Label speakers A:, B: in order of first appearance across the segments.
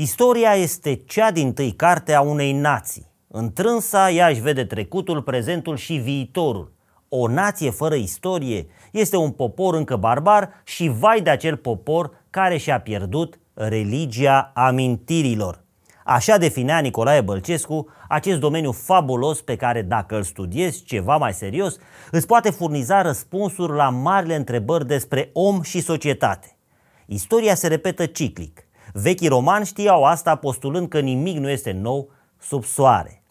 A: Istoria este cea din tâi carte a unei nații. Întrânsa ea își vede trecutul, prezentul și viitorul. O nație fără istorie este un popor încă barbar și vai de acel popor care și-a pierdut religia amintirilor. Așa definea Nicolae Bălcescu acest domeniu fabulos pe care, dacă îl studiezi ceva mai serios, îți poate furniza răspunsuri la marile întrebări despre om și societate. Istoria se repetă ciclic – Vechii romani știau asta postulând că nimic nu este nou sub soare.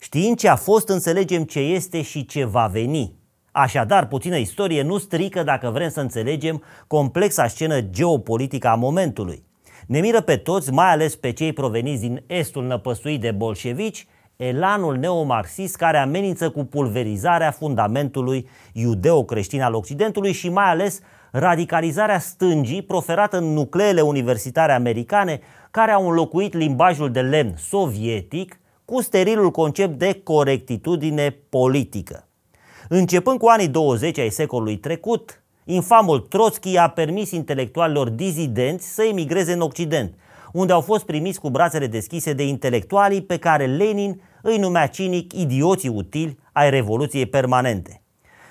A: Știind ce a fost, înțelegem ce este și ce va veni. Așadar, puțină istorie nu strică dacă vrem să înțelegem complexa scenă geopolitică a momentului. Ne miră pe toți, mai ales pe cei proveniți din estul năpăsuit de bolșevici, elanul neomarxist care amenință cu pulverizarea fundamentului iudeo-creștin al Occidentului și mai ales radicalizarea stângii proferată în nucleele universitare americane care au înlocuit limbajul de lemn sovietic cu sterilul concept de corectitudine politică. Începând cu anii 20 ai secolului trecut, infamul Trotsky a permis intelectualilor dizidenți să emigreze în Occident, unde au fost primiți cu brațele deschise de intelectualii pe care Lenin îi numea cinic idioții utili ai Revoluției Permanente.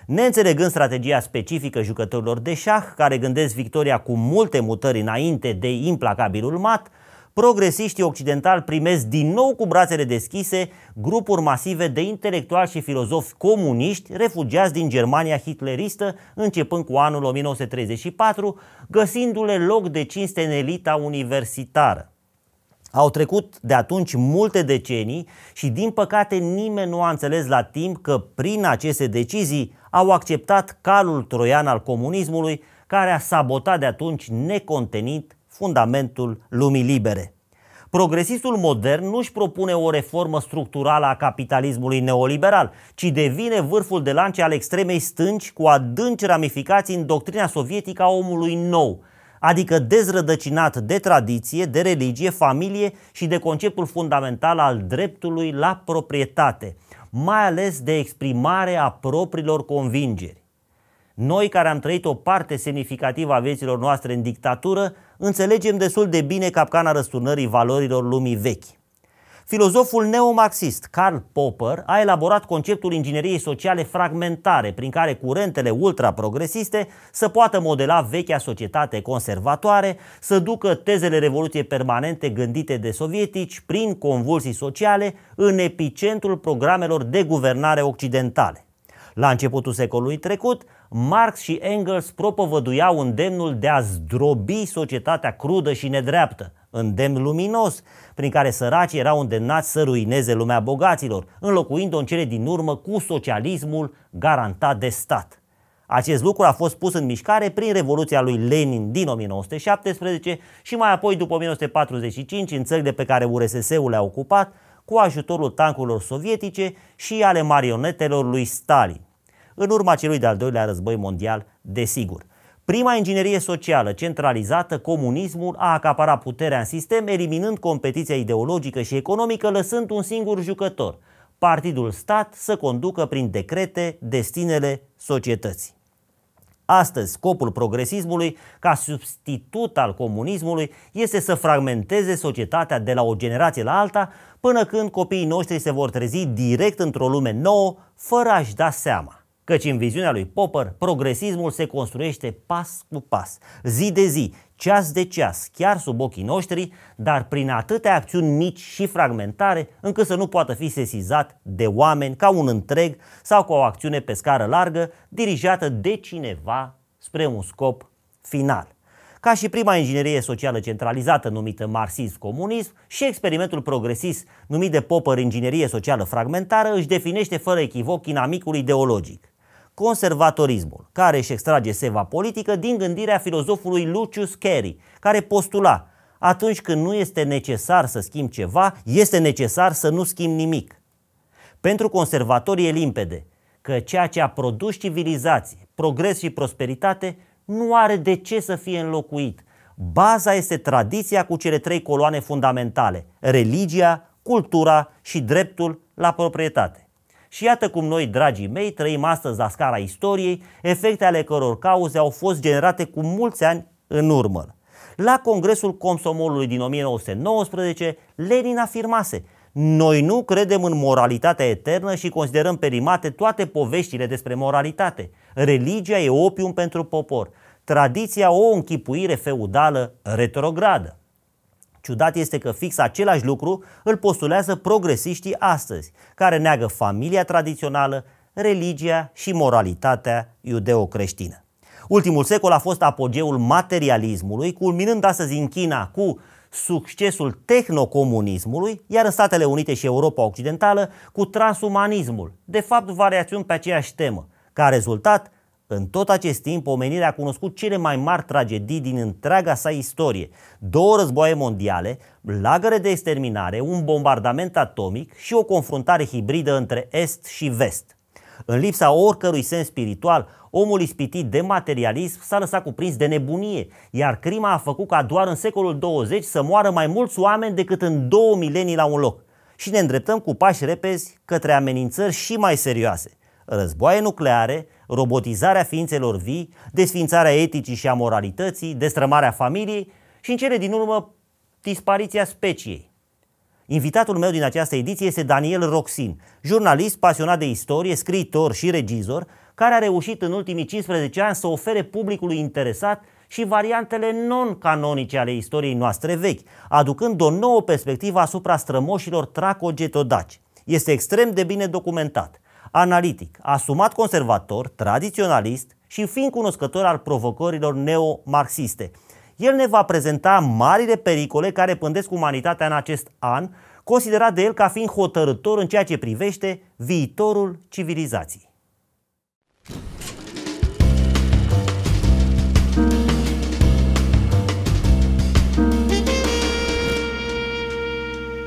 A: Neînțelegând strategia specifică jucătorilor de șah, care gândesc victoria cu multe mutări înainte de implacabilul mat, progresiștii occidentali primesc din nou cu brațele deschise grupuri masive de intelectuali și filozofi comuniști refugiați din Germania hitleristă începând cu anul 1934, găsindu-le loc de cinste în elita universitară. Au trecut de atunci multe decenii și din păcate nimeni nu a înțeles la timp că prin aceste decizii au acceptat calul troian al comunismului care a sabotat de atunci necontenit fundamentul lumii libere. Progresistul modern nu își propune o reformă structurală a capitalismului neoliberal, ci devine vârful de lance al extremei stânci cu adânci ramificații în doctrina sovietică a omului nou, adică dezrădăcinat de tradiție, de religie, familie și de conceptul fundamental al dreptului la proprietate, mai ales de exprimare a propriilor convingeri. Noi care am trăit o parte semnificativă a vieților noastre în dictatură, înțelegem destul de bine capcana răsturnării valorilor lumii vechi filozoful neomarxist Karl Popper a elaborat conceptul ingineriei sociale fragmentare, prin care curentele ultraprogresiste să poată modela vechea societate conservatoare, să ducă tezele revoluției permanente gândite de sovietici prin convulsii sociale în epicentrul programelor de guvernare occidentale. La începutul secolului trecut, Marx și Engels propovăduiau îndemnul de a zdrobi societatea crudă și nedreaptă, îndemn luminos, prin care săracii erau îndemnați să ruineze lumea bogaților, înlocuind-o în cele din urmă cu socialismul garantat de stat. Acest lucru a fost pus în mișcare prin Revoluția lui Lenin din 1917 și mai apoi după 1945 în țările pe care URSS-ul le-a ocupat cu ajutorul tancurilor sovietice și ale marionetelor lui Stalin. În urma celui de-al doilea război mondial, desigur. Prima inginerie socială centralizată, comunismul a acaparat puterea în sistem, eliminând competiția ideologică și economică, lăsând un singur jucător, partidul stat, să conducă prin decrete destinele societății. Astăzi, scopul progresismului, ca substitut al comunismului, este să fragmenteze societatea de la o generație la alta, până când copiii noștri se vor trezi direct într-o lume nouă, fără a-și da seama căci în viziunea lui Popper, progresismul se construiește pas cu pas, zi de zi, ceas de ceas, chiar sub ochii noștri, dar prin atâtea acțiuni mici și fragmentare, încât să nu poată fi sesizat de oameni ca un întreg sau cu o acțiune pe scară largă, dirijată de cineva spre un scop final. Ca și prima inginerie socială centralizată numită marxism-comunism și experimentul progresist numit de Popper inginerie socială fragmentară își definește fără echivoc inamicul ideologic conservatorismul, care își extrage seva politică din gândirea filozofului Lucius Carey, care postula atunci când nu este necesar să schimb ceva, este necesar să nu schimb nimic. Pentru conservatorii e limpede că ceea ce a produs civilizație, progres și prosperitate nu are de ce să fie înlocuit. Baza este tradiția cu cele trei coloane fundamentale, religia, cultura și dreptul la proprietate. Și iată cum noi, dragii mei, trăim astăzi la scara istoriei, efecte ale căror cauze au fost generate cu mulți ani în urmă. La Congresul Comsomolului din 1919, Lenin afirmase noi nu credem în moralitatea eternă și considerăm perimate toate poveștile despre moralitate. Religia e opium pentru popor. Tradiția o închipuire feudală retrogradă. Ciudat este că fix același lucru îl postulează progresiștii astăzi, care neagă familia tradițională, religia și moralitatea iudeo Ultimul secol a fost apogeul materialismului, culminând astăzi în China cu succesul tehnocomunismului, iar în Statele Unite și Europa Occidentală cu transumanismul, de fapt variațiuni pe aceeași temă. Ca rezultat, în tot acest timp, omenirea a cunoscut cele mai mari tragedii din întreaga sa istorie. Două războaie mondiale, lagăre de exterminare, un bombardament atomic și o confruntare hibridă între est și vest. În lipsa oricărui sens spiritual, omul ispitit de materialism s-a lăsat cuprins de nebunie, iar crima a făcut ca doar în secolul 20 să moară mai mulți oameni decât în două milenii la un loc. Și ne îndreptăm cu pași repezi către amenințări și mai serioase. Războaie nucleare, robotizarea ființelor vii, desfințarea eticii și a moralității, destrămarea familiei și, în cele din urmă, dispariția speciei. Invitatul meu din această ediție este Daniel Roxin, jurnalist pasionat de istorie, scriitor și regizor, care a reușit în ultimii 15 ani să ofere publicului interesat și variantele non-canonice ale istoriei noastre vechi, aducând o nouă perspectivă asupra strămoșilor tracogetodaci. Este extrem de bine documentat – analitic, asumat conservator, tradiționalist și fiind cunoscător al provocărilor neomarxiste. El ne va prezenta marile pericole care pândesc umanitatea în acest an, considerat de el ca fiind hotărător în ceea ce privește viitorul civilizației.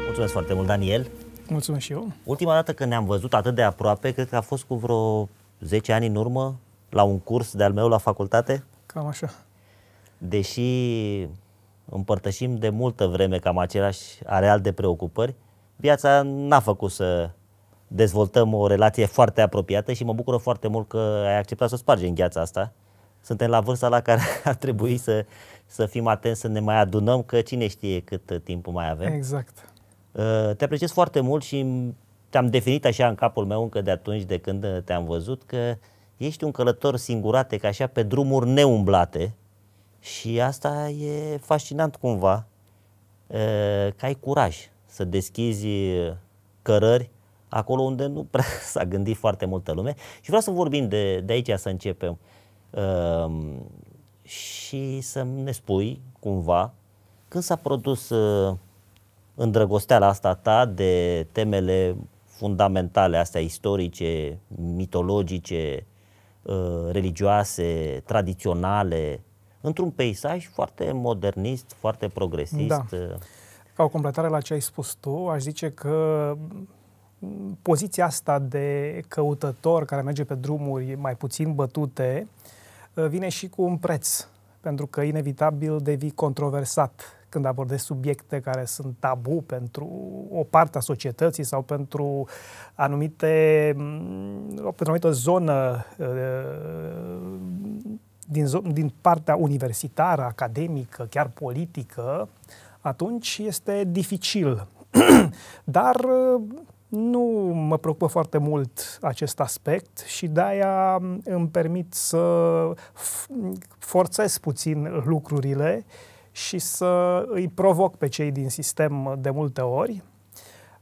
A: Mulțumesc foarte mult, Daniel!
B: Mulțumesc și eu.
A: Ultima dată când ne-am văzut atât de aproape, cred că a fost cu vreo 10 ani în urmă, la un curs de-al meu la facultate. Cam așa. Deși împărtășim de multă vreme cam același areal de preocupări, viața n-a făcut să dezvoltăm o relație foarte apropiată și mă bucură foarte mult că ai acceptat să spargi în gheața asta. Suntem la vârsta la care ar trebui să, să fim atenți, să ne mai adunăm, că cine știe cât timp mai avem. Exact. Uh, te apreciez foarte mult și te-am definit așa în capul meu încă de atunci de când uh, te-am văzut că ești un călător ca așa pe drumuri neumblate și asta e fascinant cumva uh, că ai curaj să deschizi cărări acolo unde nu prea s-a gândit foarte multă lume și vreau să vorbim de, de aici să începem um, și să ne spui cumva când s-a produs uh, îndrăgosteala asta ta de temele fundamentale astea istorice, mitologice, uh, religioase, tradiționale, într-un peisaj foarte modernist, foarte progresist. Da. Uh.
B: Ca o completare la ce ai spus tu, aș zice că mm, poziția asta de căutător care merge pe drumuri mai puțin bătute uh, vine și cu un preț, pentru că inevitabil devii controversat când abordezi subiecte care sunt tabu pentru o parte a societății sau pentru anumite, pentru anumită zonă din, din partea universitară, academică, chiar politică, atunci este dificil. Dar nu mă preocupă foarte mult acest aspect și de-aia îmi permit să forțez puțin lucrurile și să îi provoc pe cei din sistem de multe ori.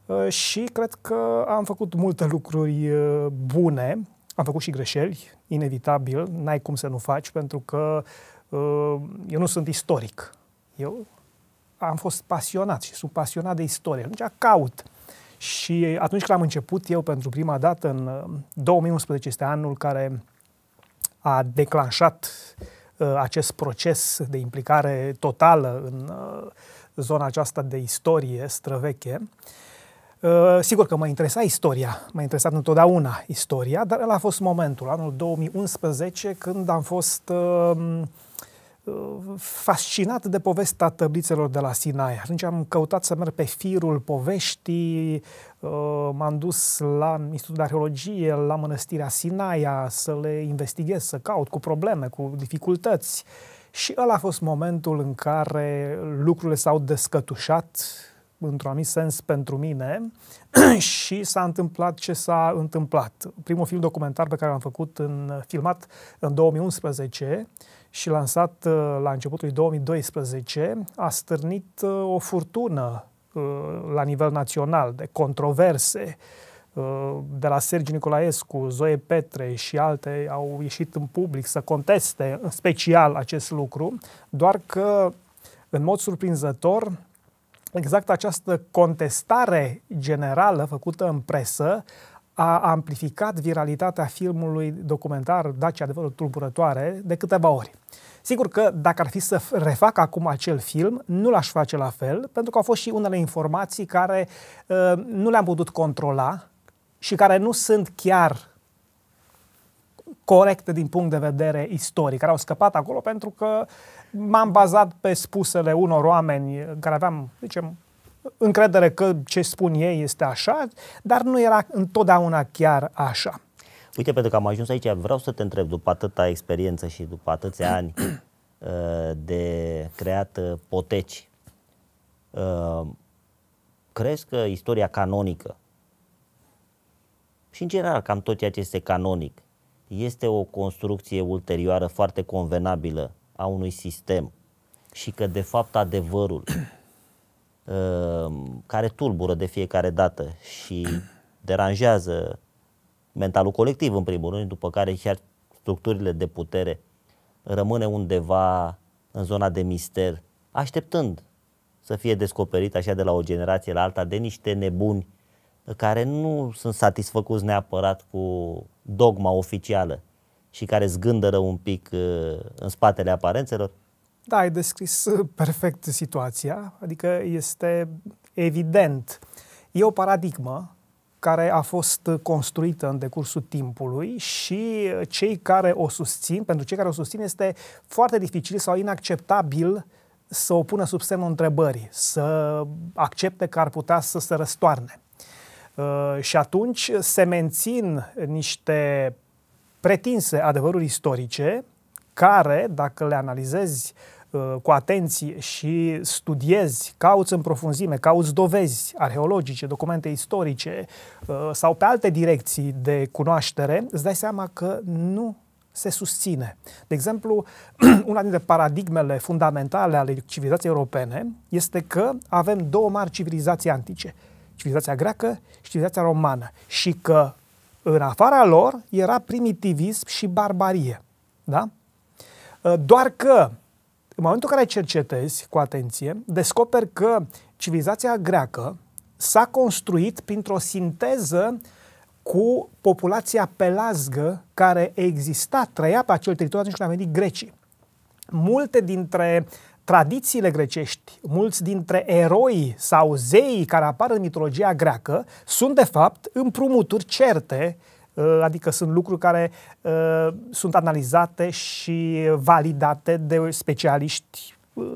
B: Uh, și cred că am făcut multe lucruri uh, bune, am făcut și greșeli, inevitabil, n-ai cum să nu faci, pentru că uh, eu nu sunt istoric. Eu am fost pasionat și sunt pasionat de istorie. Atunci caut. Și atunci când am început eu pentru prima dată, în 2011 este anul care a declanșat uh, Uh, acest proces de implicare totală în uh, zona aceasta de istorie străveche. Uh, sigur că mă interesa istoria, m-a interesat întotdeauna istoria, dar el a fost momentul, anul 2011, când am fost fascinat de povestea tăblițelor de la Sinai. Atunci am căutat să merg pe firul poveștii, uh, m-am dus la Institutul de Arheologie, la Mănăstirea Sinaia, să le investighez, să caut cu probleme, cu dificultăți. Și ăla a fost momentul în care lucrurile s-au descătușat, într-un anumit sens pentru mine și s-a întâmplat ce s-a întâmplat. Primul film documentar pe care l-am făcut în filmat în 2011 și lansat uh, la începutul 2012, a stârnit uh, o furtună uh, la nivel național de controverse. De la Sergiu Nicolaescu, Zoe Petre și alte au ieșit în public să conteste în special acest lucru, doar că, în mod surprinzător, exact această contestare generală făcută în presă a amplificat viralitatea filmului documentar Dacia adevărul tulburătoare de câteva ori. Sigur că dacă ar fi să refac acum acel film, nu l-aș face la fel, pentru că au fost și unele informații care uh, nu le-am putut controla și care nu sunt chiar corecte din punct de vedere istoric, care au scăpat acolo pentru că m-am bazat pe spusele unor oameni care aveam, zicem, încredere că ce spun ei este așa, dar nu era întotdeauna chiar
A: așa. Uite, pentru că am ajuns aici, vreau să te întreb, după atâta experiență și după atâția ani uh, de creat uh, poteci, uh, crezi că istoria canonică și, în general, cam tot ceea ce este canonic, este o construcție ulterioară foarte convenabilă a unui sistem și că, de fapt, adevărul Uh, care tulbură de fiecare dată și deranjează mentalul colectiv în primul rând, după care chiar structurile de putere rămâne undeva în zona de mister, așteptând să fie descoperit așa de la o generație la alta de niște nebuni care nu sunt satisfăcuți neapărat cu dogma oficială și care zgândără un pic uh, în spatele aparențelor,
B: da, ai descris uh, perfect situația, adică este evident. E o paradigmă care a fost uh, construită în decursul timpului și uh, cei care o susțin, pentru cei care o susțin este foarte dificil sau inacceptabil să o pună sub semnul întrebării, să accepte că ar putea să se răstoarne. Și atunci se mențin niște pretinse adevăruri istorice care, dacă le analizezi Uh, cu atenție și studiezi, cauți în profunzime, cauți dovezi arheologice, documente istorice uh, sau pe alte direcții de cunoaștere, îți dai seama că nu se susține. De exemplu, una dintre paradigmele fundamentale ale civilizației europene este că avem două mari civilizații antice, civilizația greacă și civilizația romană, și că în afara lor era primitivism și barbarie. Da? Uh, doar că în momentul în care cercetezi cu atenție, descoperi că civilizația greacă s-a construit printr-o sinteză cu populația pelazgă care exista, trăia pe acel teritoriu atunci când a venit grecii. Multe dintre tradițiile grecești, mulți dintre eroi sau zeii care apar în mitologia greacă, sunt de fapt împrumuturi certe Uh, adică sunt lucruri care uh, sunt analizate și validate de specialiști uh,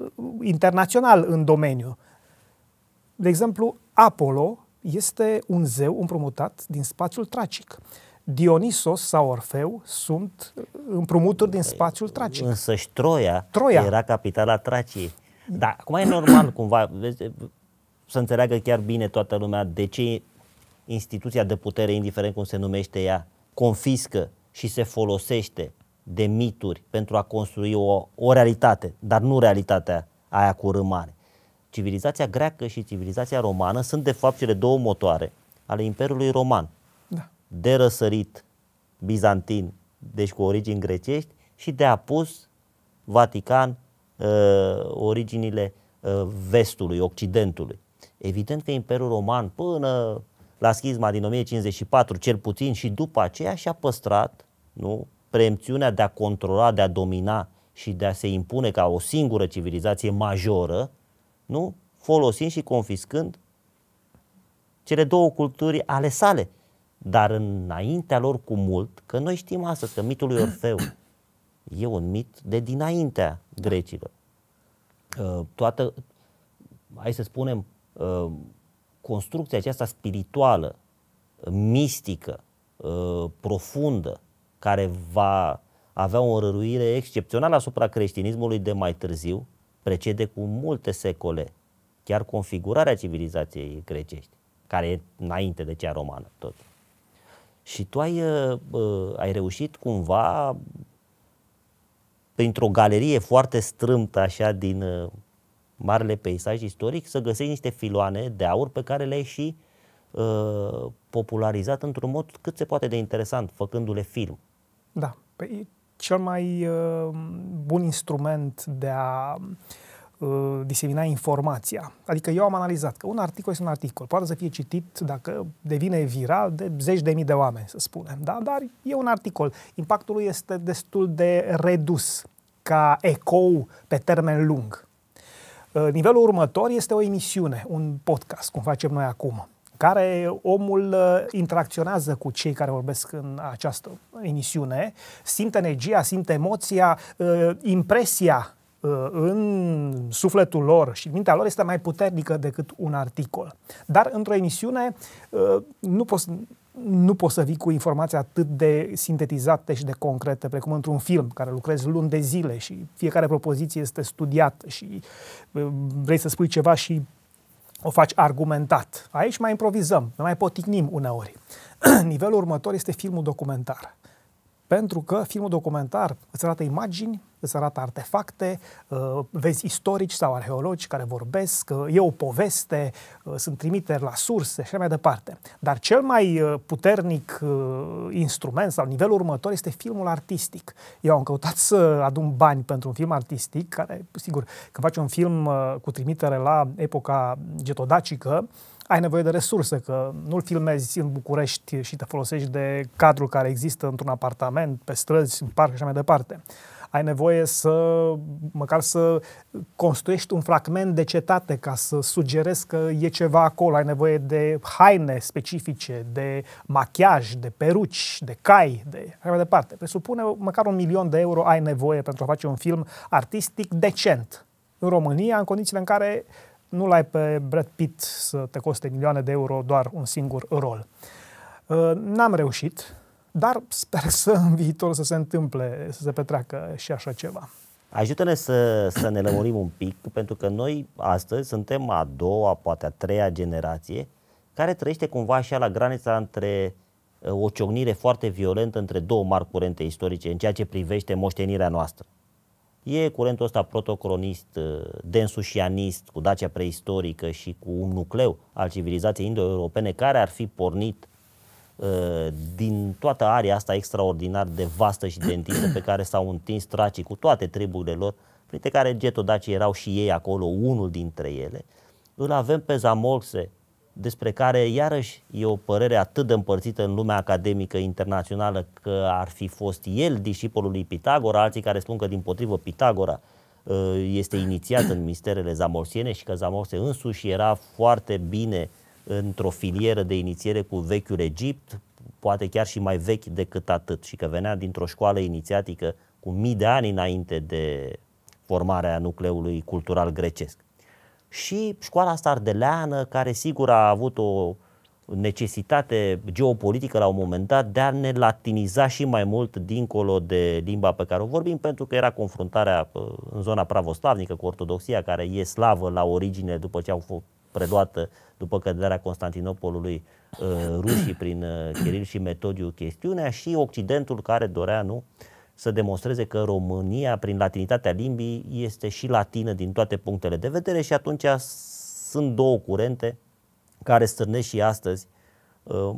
B: internațional în domeniu. De exemplu, Apollo este un zeu împrumutat din spațiul tracic. Dionisos sau Orfeu sunt împrumuturi din păi, spațiul tracic.
A: Însă și Troia, Troia. era capitala Traciei. Da, acum e normal cumva vezi, să înțeleagă chiar bine toată lumea de ce instituția de putere, indiferent cum se numește ea, confiscă și se folosește de mituri pentru a construi o, o realitate, dar nu realitatea aia cu râmare. Civilizația greacă și civilizația romană sunt de fapt cele două motoare ale Imperiului Roman. Da. De răsărit bizantin, deci cu origini grecești, și de apus Vatican, uh, originile uh, vestului, Occidentului. Evident că Imperiul Roman până la schizma din 1054 cel puțin și după aceea și-a păstrat nu, preemțiunea de a controla, de a domina și de a se impune ca o singură civilizație majoră, nu? folosind și confiscând cele două culturi ale sale, dar înaintea lor cu mult, că noi știm astăzi că mitul lui Orfeu e un mit de dinaintea grecilor. Da. Uh, toată, hai să spunem, uh, construcția aceasta spirituală, mistică, uh, profundă, care va avea o răruire excepțională asupra creștinismului de mai târziu, precede cu multe secole chiar configurarea civilizației grecești, care e înainte de cea romană tot. Și tu ai, uh, uh, ai reușit cumva printr-o galerie foarte strâmtă așa din marele peisaj istoric, să găsești niște filoane de aur pe care le-ai și uh, popularizat într-un mod cât se poate de interesant, făcându-le film.
B: Da, Pe, păi, cel mai uh, bun instrument de a uh, disemina informația. Adică eu am analizat că un articol este un articol, poate să fie citit dacă devine viral de zeci de mii de oameni, să spunem, da? dar e un articol. Impactul lui este destul de redus ca ecou pe termen lung. Uh, nivelul următor este o emisiune, un podcast, cum facem noi acum, care omul uh, interacționează cu cei care vorbesc în această emisiune, simte energia, simte emoția, uh, impresia în sufletul lor și mintea lor este mai puternică decât un articol. Dar într-o emisiune nu poți nu poți să vii cu informații atât de sintetizate și de concrete, precum într-un film care lucrezi luni de zile și fiecare propoziție este studiată și vrei să spui ceva și o faci argumentat. Aici mai improvizăm, mai poticnim uneori. Nivelul următor este filmul documentar pentru că filmul documentar îți arată imagini, îți arată artefacte, uh, vezi istorici sau arheologi care vorbesc, uh, e o poveste, uh, sunt trimiteri la surse și mai departe. Dar cel mai puternic instrument sau nivelul următor este filmul artistic. Eu am căutat să adun bani pentru un film artistic, care, sigur, când faci un film cu trimitere la epoca getodacică, ai nevoie de resurse, că nu-l filmezi în București și te folosești de cadrul care există într-un apartament, pe străzi, în parc și așa mai departe. Ai nevoie să, măcar să construiești un fragment de cetate ca să sugerezi că e ceva acolo. Ai nevoie de haine specifice, de machiaj, de peruci, de cai, de așa mai departe. Presupune măcar un milion de euro ai nevoie pentru a face un film artistic decent în România, în condițiile în care nu l-ai pe Brad Pitt să te coste milioane de euro doar un singur rol. Uh, n-am reușit, dar sper să în viitor să se întâmple, să se petreacă și așa ceva.
A: Ajută-ne să, să ne lămurim un pic, pentru că noi astăzi suntem a doua, poate a treia generație, care trăiește cumva așa la granița între uh, o ciocnire foarte violentă între două mari curente istorice în ceea ce privește moștenirea noastră. E curentul ăsta protocronist, uh, densușianist, cu Dacia preistorică și cu un nucleu al civilizației indo-europene care ar fi pornit uh, din toată area asta extraordinar de vastă și de întinsă pe care s-au întins tracii cu toate triburile lor, printre care geto erau și ei acolo, unul dintre ele, îl avem pe Zamolse despre care iarăși e o părere atât de împărțită în lumea academică internațională că ar fi fost el discipolul lui Pitagora, alții care spun că din potrivă Pitagora uh, este inițiat în misterele zamorsiene și că Zamorse însuși era foarte bine într-o filieră de inițiere cu vechiul Egipt, poate chiar și mai vechi decât atât și că venea dintr-o școală inițiatică cu mii de ani înainte de formarea nucleului cultural grecesc și școala asta ardeleană, care sigur a avut o necesitate geopolitică la un moment dat de a ne latiniza și mai mult dincolo de limba pe care o vorbim, pentru că era confruntarea uh, în zona pravoslavnică cu ortodoxia, care e slavă la origine după ce au fost preluată după căderea Constantinopolului uh, rușii prin uh, Chiril și Metodiu chestiunea și Occidentul care dorea nu uh, să demonstreze că România, prin latinitatea limbii, este și latină din toate punctele de vedere și atunci sunt două curente care stârnesc și astăzi uh,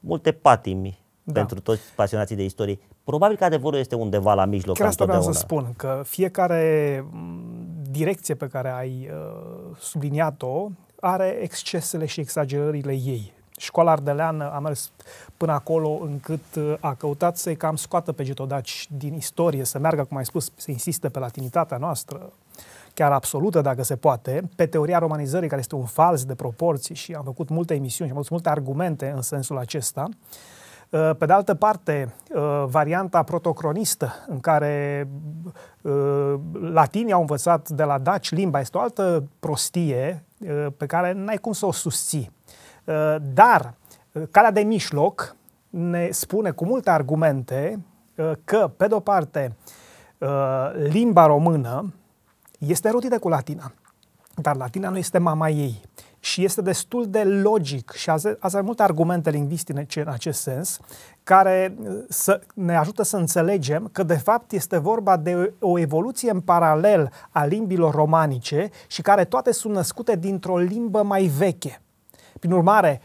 A: multe patimi da. pentru toți pasionații de istorie. Probabil că adevărul este undeva la mijloc. Chiar asta vreau să
B: spun, că fiecare direcție pe care ai uh, subliniat-o are excesele și exagerările ei. Școala Ardeleană a mers până acolo încât uh, a căutat să-i cam scoată pe getodaci din istorie, să meargă, cum ai spus, să insiste pe latinitatea noastră, chiar absolută, dacă se poate, pe teoria romanizării, care este un fals de proporții și am făcut multe emisiuni și am făcut multe argumente în sensul acesta. Uh, pe de altă parte, uh, varianta protocronistă, în care latinii au învățat de la daci limba, este o altă prostie pe care n-ai cum să o susții. Eh, dar eh, calea de mișloc ne spune cu multe argumente eh, că, pe de-o parte, limba română este rotită cu latina, dar latina nu este mama ei și este destul de logic și are multe argumente lingvistice în acest sens, care să ne ajută să înțelegem că de fapt este vorba de o evoluție în paralel a limbilor romanice și care toate sunt născute dintr-o limbă mai veche. Prin urmare,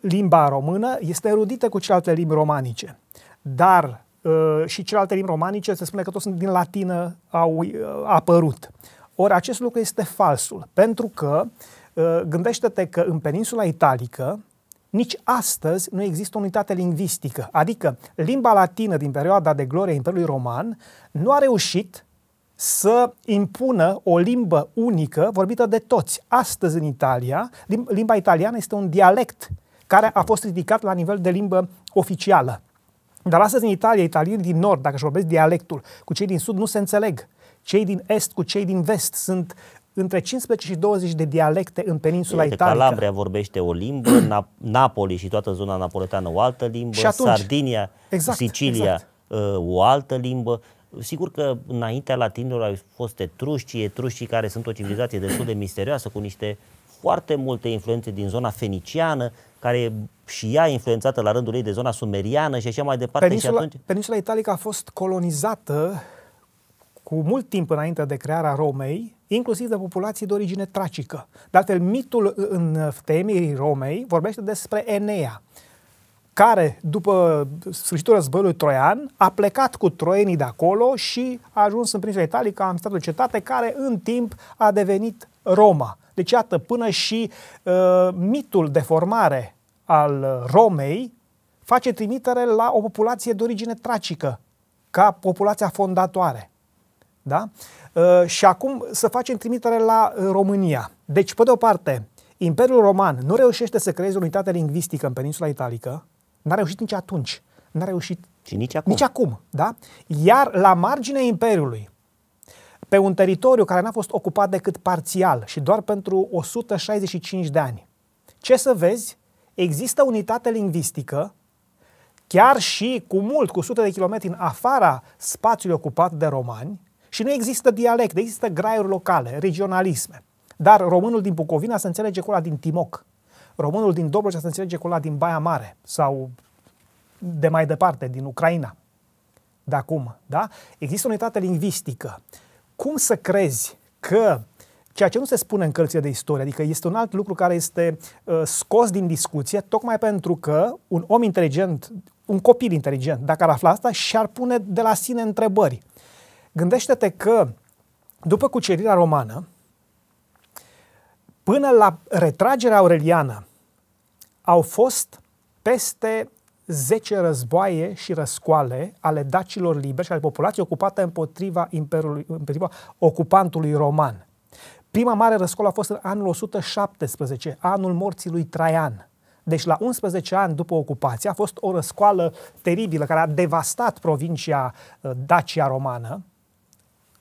B: limba română este erudită cu celelalte limbi romanice, dar uh, și celelalte limbi romanice se spune că toți sunt din latină au uh, apărut. Ori acest lucru este falsul, pentru că uh, gândește-te că în peninsula italică nici astăzi nu există unitate lingvistică, adică limba latină din perioada de glorie a Imperiului Roman nu a reușit să impună o limbă unică vorbită de toți. Astăzi în Italia, limba italiană este un dialect care a fost ridicat la nivel de limbă oficială. Dar astăzi în Italia, italieni din nord, dacă își vorbesc dialectul, cu cei din sud nu se înțeleg. Cei din est cu cei din vest sunt între 15 și 20 de dialecte în peninsula Iată, italică. Calabria
A: vorbește o limbă, Napoli și toată zona napoletană o altă limbă, și atunci, Sardinia, exact, Sicilia exact. Uh, o altă limbă. Sigur că înaintea latinilor au fost etrușcii, etrușcii care sunt o civilizație destul de misterioasă, cu niște foarte multe influențe din zona feniciană, care și ea influențată la rândul ei de zona sumeriană și așa mai departe. Peninsula, și atunci...
B: Peninsula Italică a fost colonizată cu mult timp înainte de crearea Romei, inclusiv de populații de origine tracică. De altfel, mitul în temii Romei vorbește despre Enea, care, după sfârșitul războiului troian, a plecat cu troienii de acolo și a ajuns în prinsul italică, în stat o cetate care în timp a devenit Roma. Deci, iată, până și uh, mitul de formare al Romei face trimitere la o populație de origine tracică, ca populația fondatoare. Da? Uh, și acum să facem trimitere la România. Deci, pe de o parte, Imperiul Roman nu reușește să creeze unitate lingvistică în peninsula italică, N-a reușit nici atunci. N-a reușit și nici acum. Nici acum, da? Iar la marginea Imperiului, pe un teritoriu care n-a fost ocupat decât parțial și doar pentru 165 de ani, ce să vezi? Există unitate lingvistică, chiar și cu mult, cu sute de kilometri în afara spațiului ocupat de romani, și nu există dialect, există graiuri locale, regionalisme. Dar românul din Bucovina se înțelege cu ăla din Timoc, Românul din Dobrogea se înțelege cu ăla din Baia Mare sau de mai departe, din Ucraina. De acum, da? Există o unitate lingvistică. Cum să crezi că ceea ce nu se spune în cărțile de istorie, adică este un alt lucru care este uh, scos din discuție, tocmai pentru că un om inteligent, un copil inteligent, dacă ar afla asta, și-ar pune de la sine întrebări. Gândește-te că după cucerirea romană, Până la retragerea aureliană au fost peste 10 războaie și răscoale ale dacilor liberi și ale populației ocupate împotriva, imperiului, împotriva ocupantului roman. Prima mare răscoală a fost în anul 117, anul morții lui Traian. Deci la 11 ani după ocupație a fost o răscoală teribilă care a devastat provincia uh, Dacia romană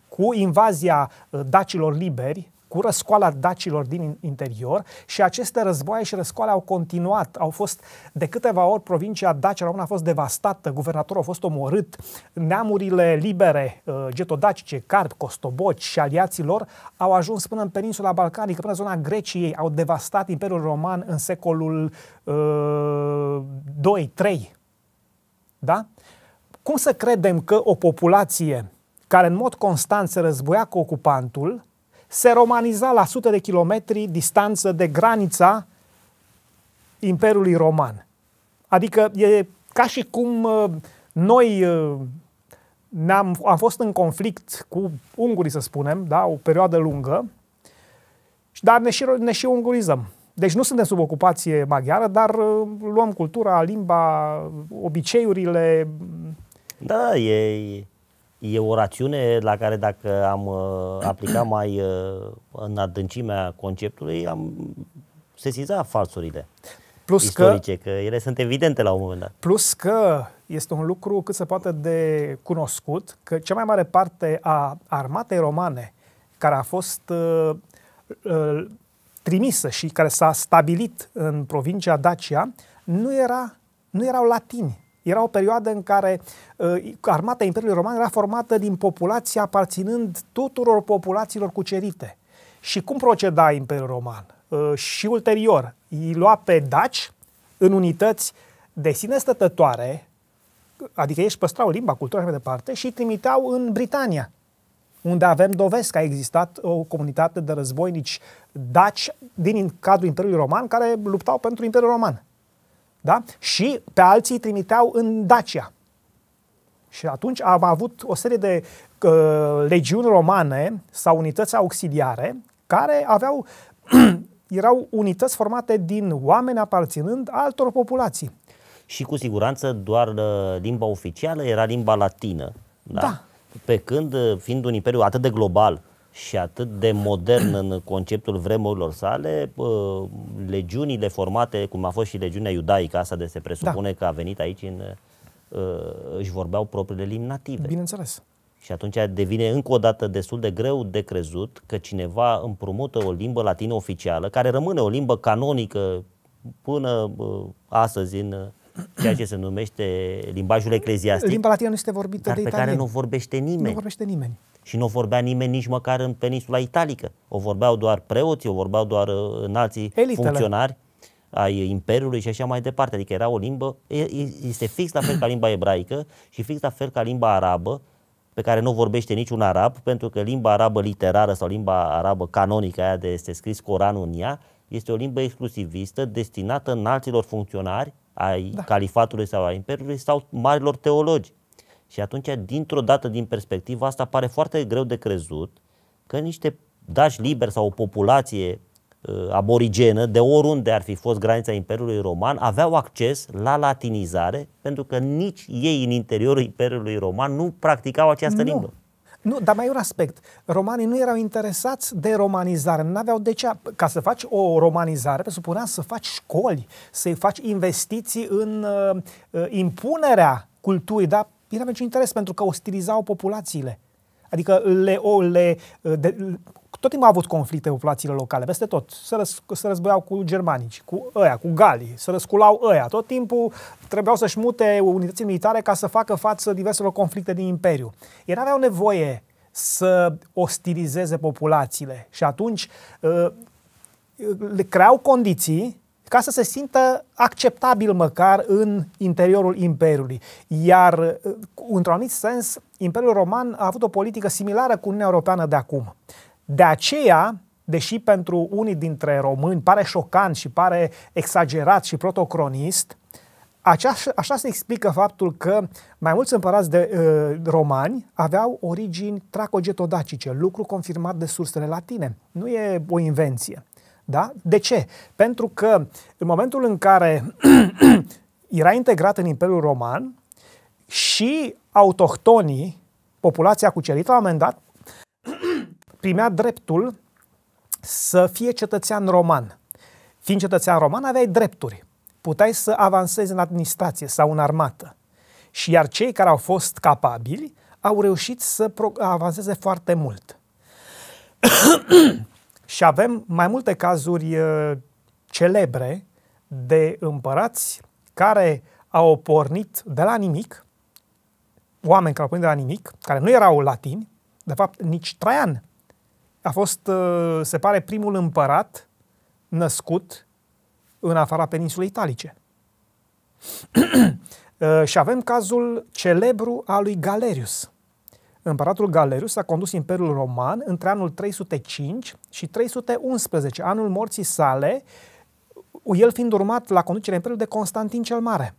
B: cu invazia uh, dacilor liberi cu răscoala dacilor din interior și aceste războaie și răscoale au continuat. Au fost de câteva ori provincia Dacia română a fost devastată, guvernatorul a fost omorât, neamurile libere, uh, getodacice, carpi, costoboci și aliații lor au ajuns până în peninsula balcanică, până în zona Greciei, au devastat Imperiul Roman în secolul uh, 2-3. Da? Cum să credem că o populație care în mod constant se războia cu ocupantul, se romaniza la sute de kilometri distanță de granița Imperiului Roman. Adică e ca și cum uh, noi uh, ne-am, am fost în conflict cu ungurii, să spunem, da, o perioadă lungă, dar ne și, ne și ungurizăm. Deci nu suntem sub ocupație maghiară, dar uh, luăm cultura, limba, obiceiurile.
A: Da, e, E o rațiune la care dacă am uh, aplicat mai uh, în adâncimea conceptului, am sesizat falsurile plus istorice, că, că ele sunt evidente la un moment dat.
B: Plus că este un lucru cât se poate de cunoscut că cea mai mare parte a armatei romane care a fost uh, uh, trimisă și care s-a stabilit în provincia Dacia nu, era, nu erau latini. Era o perioadă în care uh, armata Imperiului Roman era formată din populația aparținând tuturor populațiilor cucerite. Și cum proceda Imperiul Roman? Uh, și ulterior, îi lua pe daci în unități de sine stătătoare, adică ei își păstrau limba, cultura și mai departe, și îi trimiteau în Britania, unde avem dovezi că a existat o comunitate de războinici daci din cadrul Imperiului Roman care luptau pentru Imperiul Roman. Da? Și pe alții îi trimiteau în Dacia. Și atunci am avut o serie de uh, legiuni romane sau unități auxiliare care aveau, erau unități formate din oameni aparținând altor populații.
A: Și cu siguranță doar uh, limba oficială era limba latină. Da. da. Pe când, uh, fiind un imperiu atât de global, și atât de modern în conceptul vremurilor sale, legiunile formate, cum a fost și legiunea iudaică, asta de se presupune da. că a venit aici, în, ă, își vorbeau propriile limbi native. Bineînțeles. Și atunci devine încă o dată destul de greu de crezut că cineva împrumută o limbă latină oficială, care rămâne o limbă canonică până ă, astăzi în ceea ce se numește limbajul ecleziastic. Limba latină
B: nu este vorbită dar de pe care nu
A: vorbește nimeni. Nu vorbește nimeni. Și nu vorbea nimeni nici măcar în peninsula italică. O vorbeau doar preoții, o vorbeau doar uh, în alții Elitele. funcționari ai Imperiului și așa mai departe. Adică era o limbă, este fix la fel ca limba ebraică și fix la fel ca limba arabă, pe care nu vorbește niciun arab, pentru că limba arabă literară sau limba arabă canonică, aia de este scris Coranul în ea, este o limbă exclusivistă destinată înalților funcționari ai da. califatului sau ai imperiului sau marilor teologi. Și atunci, dintr-o dată, din perspectiva asta, pare foarte greu de crezut că niște dași liberi sau o populație uh, aborigenă, de oriunde ar fi fost granița Imperiului Roman, aveau acces la latinizare, pentru că nici ei în interiorul Imperiului Roman nu practicau această nu. limbă.
B: Nu, dar mai e un aspect. Romanii nu erau interesați de romanizare, nu aveau de ce. Ca să faci o romanizare, presupunea să faci școli, să faci investiții în uh, uh impunerea culturii, da? ei n-aveau niciun interes pentru că ostilizau populațiile. Adică le, o, le, uh, de, tot timpul au avut conflicte populațiile locale, peste tot. Se, răs, se războiau cu germanici, cu ăia, cu galii, se răsculau ăia. Tot timpul trebuiau să-și mute unități militare ca să facă față diverselor conflicte din imperiu. Ei nu aveau nevoie să ostilizeze populațiile și atunci uh, le creau condiții ca să se simtă acceptabil măcar în interiorul Imperiului. Iar, uh, într-un anumit sens, Imperiul Roman a avut o politică similară cu Uniunea Europeană de acum. De aceea, deși pentru unii dintre români pare șocant și pare exagerat și protocronist, așa, așa se explică faptul că mai mulți împărați de uh, romani aveau origini tracogetodacice, lucru confirmat de sursele latine. Nu e o invenție. Da? De ce? Pentru că în momentul în care era integrat în Imperiul Roman și autohtonii, populația cucerită, la un moment dat, primea dreptul să fie cetățean roman. Fiind cetățean roman, aveai drepturi. Puteai să avansezi în administrație sau în armată. Și iar cei care au fost capabili au reușit să avanseze foarte mult. Și avem mai multe cazuri uh, celebre de împărați care au pornit de la nimic, oameni care au pornit de la nimic, care nu erau latini, de fapt nici Traian a fost, uh, se pare, primul împărat născut în afara peninsulei italice. Uh, și avem cazul celebru al lui Galerius, Împăratul Galerius a condus Imperiul Roman între anul 305 și 311, anul morții sale, el fiind urmat la conducerea Imperiului de Constantin cel Mare.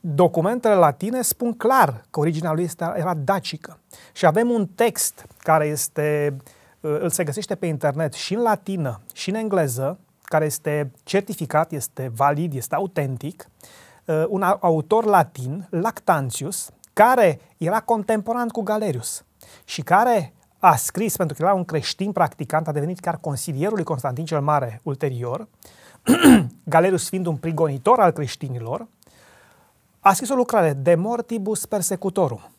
B: Documentele latine spun clar că originea lui este, era dacică. Și avem un text care este, uh, îl se găsește pe internet și în latină și în engleză, care este certificat, este valid, este autentic. Uh, un autor latin, Lactantius, care era contemporan cu Galerius și care a scris, pentru că era un creștin practicant, a devenit chiar consilierul lui Constantin cel Mare ulterior, Galerius fiind un prigonitor al creștinilor, a scris o lucrare, De Mortibus Persecutorum,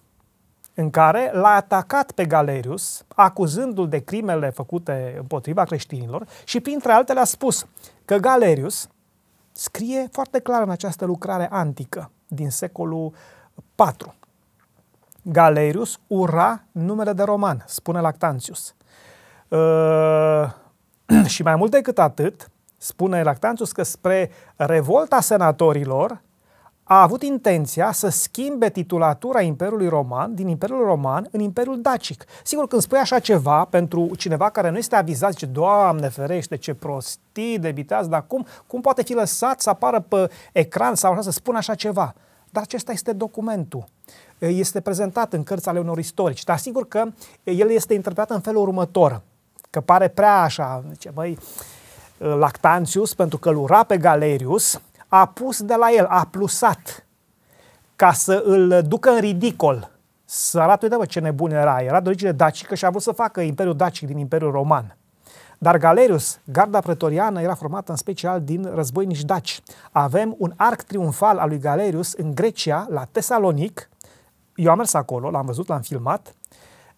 B: în care l-a atacat pe Galerius, acuzându-l de crimele făcute împotriva creștinilor și printre altele a spus că Galerius scrie foarte clar în această lucrare antică din secolul 4 Galerius ura numele de roman, spune Lactantius. Uh, și mai mult decât atât, spune Lactantius că spre revolta senatorilor a avut intenția să schimbe titulatura Imperiului Roman din Imperiul Roman în Imperiul Dacic. Sigur, când spui așa ceva pentru cineva care nu este avizat, zice, Doamne ferește, ce prostii debitează, dar cum, cum poate fi lăsat să apară pe ecran sau așa, să spună așa ceva? Dar acesta este documentul este prezentat în cărți ale unor istorici, dar sigur că el este interpretat în felul următor, că pare prea așa, zice, băi, Lactantius, pentru că îl ura pe Galerius, a pus de la el, a plusat, ca să îl ducă în ridicol. să arată, uite bă, ce nebun era, era de origine dacică și a vrut să facă Imperiul Dacic din Imperiul Roman. Dar Galerius, garda pretoriană, era formată în special din războinici daci. Avem un arc triumfal al lui Galerius în Grecia, la Tesalonic, eu am mers acolo, l-am văzut, l-am filmat,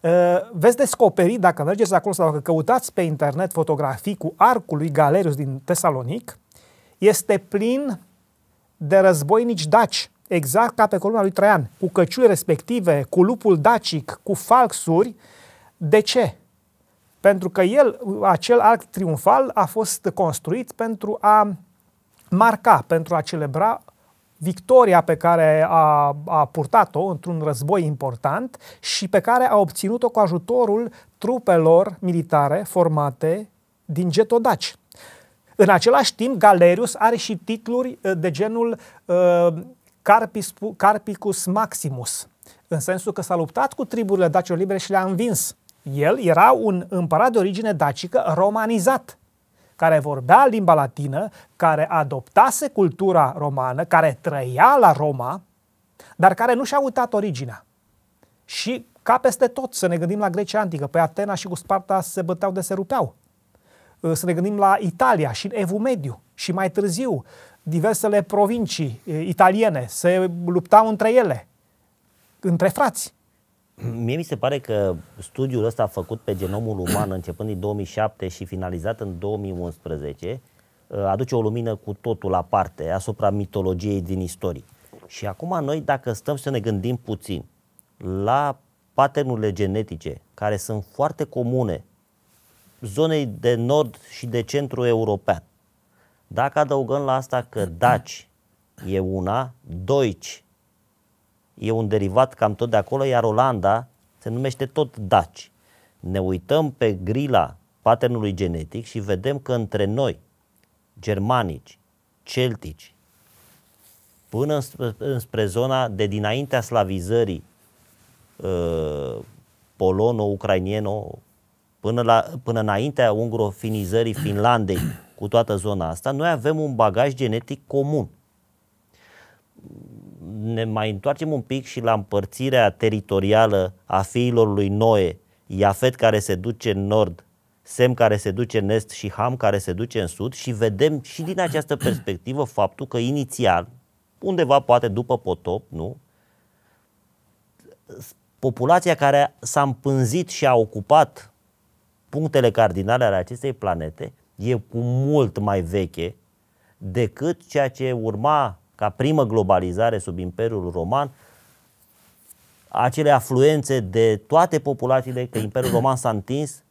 B: uh, veți descoperi, dacă mergeți acolo sau dacă căutați pe internet fotografii cu arcul lui Galerius din Tesalonic, este plin de războinici daci, exact ca pe columna lui Traian, cu căciuli respective, cu lupul dacic, cu falsuri. De ce? Pentru că el, acel arc triumfal a fost construit pentru a marca, pentru a celebra victoria pe care a, a purtat-o într-un război important și pe care a obținut-o cu ajutorul trupelor militare formate din getodaci. În același timp, Galerius are și titluri uh, de genul uh, Carpis, Carpicus Maximus, în sensul că s-a luptat cu triburile dacilor libere și le-a învins. El era un împărat de origine dacică romanizat, care vorbea limba latină, care adoptase cultura romană, care trăia la Roma, dar care nu și-a uitat originea. Și ca peste tot, să ne gândim la Grecia Antică, pe Atena și cu Sparta se băteau de se rupeau. Să ne gândim la Italia și în Evu Mediu și mai târziu, diversele provincii eh, italiene se luptau între ele, între frați.
A: Mie mi se pare că studiul ăsta făcut pe genomul uman începând din 2007 și finalizat în 2011 uh, aduce o lumină cu totul aparte asupra mitologiei din istorie. Și acum noi, dacă stăm să ne gândim puțin la paternurile genetice, care sunt foarte comune zonei de nord și de centru european, dacă adăugăm la asta că daci e una, doici e un derivat cam tot de acolo, iar Olanda se numește tot Daci. Ne uităm pe grila paternului genetic și vedem că între noi, germanici, celtici, până înspre, zona de dinaintea slavizării uh, polono-ucrainieno, până, la, până înaintea ungrofinizării Finlandei cu toată zona asta, noi avem un bagaj genetic comun ne mai întoarcem un pic și la împărțirea teritorială a fiilor lui Noe, Iafet care se duce în nord, Sem care se duce în est și Ham care se duce în sud și vedem și din această perspectivă faptul că inițial, undeva poate după potop, nu? Populația care s-a împânzit și a ocupat punctele cardinale ale acestei planete e cu mult mai veche decât ceea ce urma ca primă globalizare sub Imperiul Roman, acele afluențe de toate populațiile, că Imperiul Roman s-a întins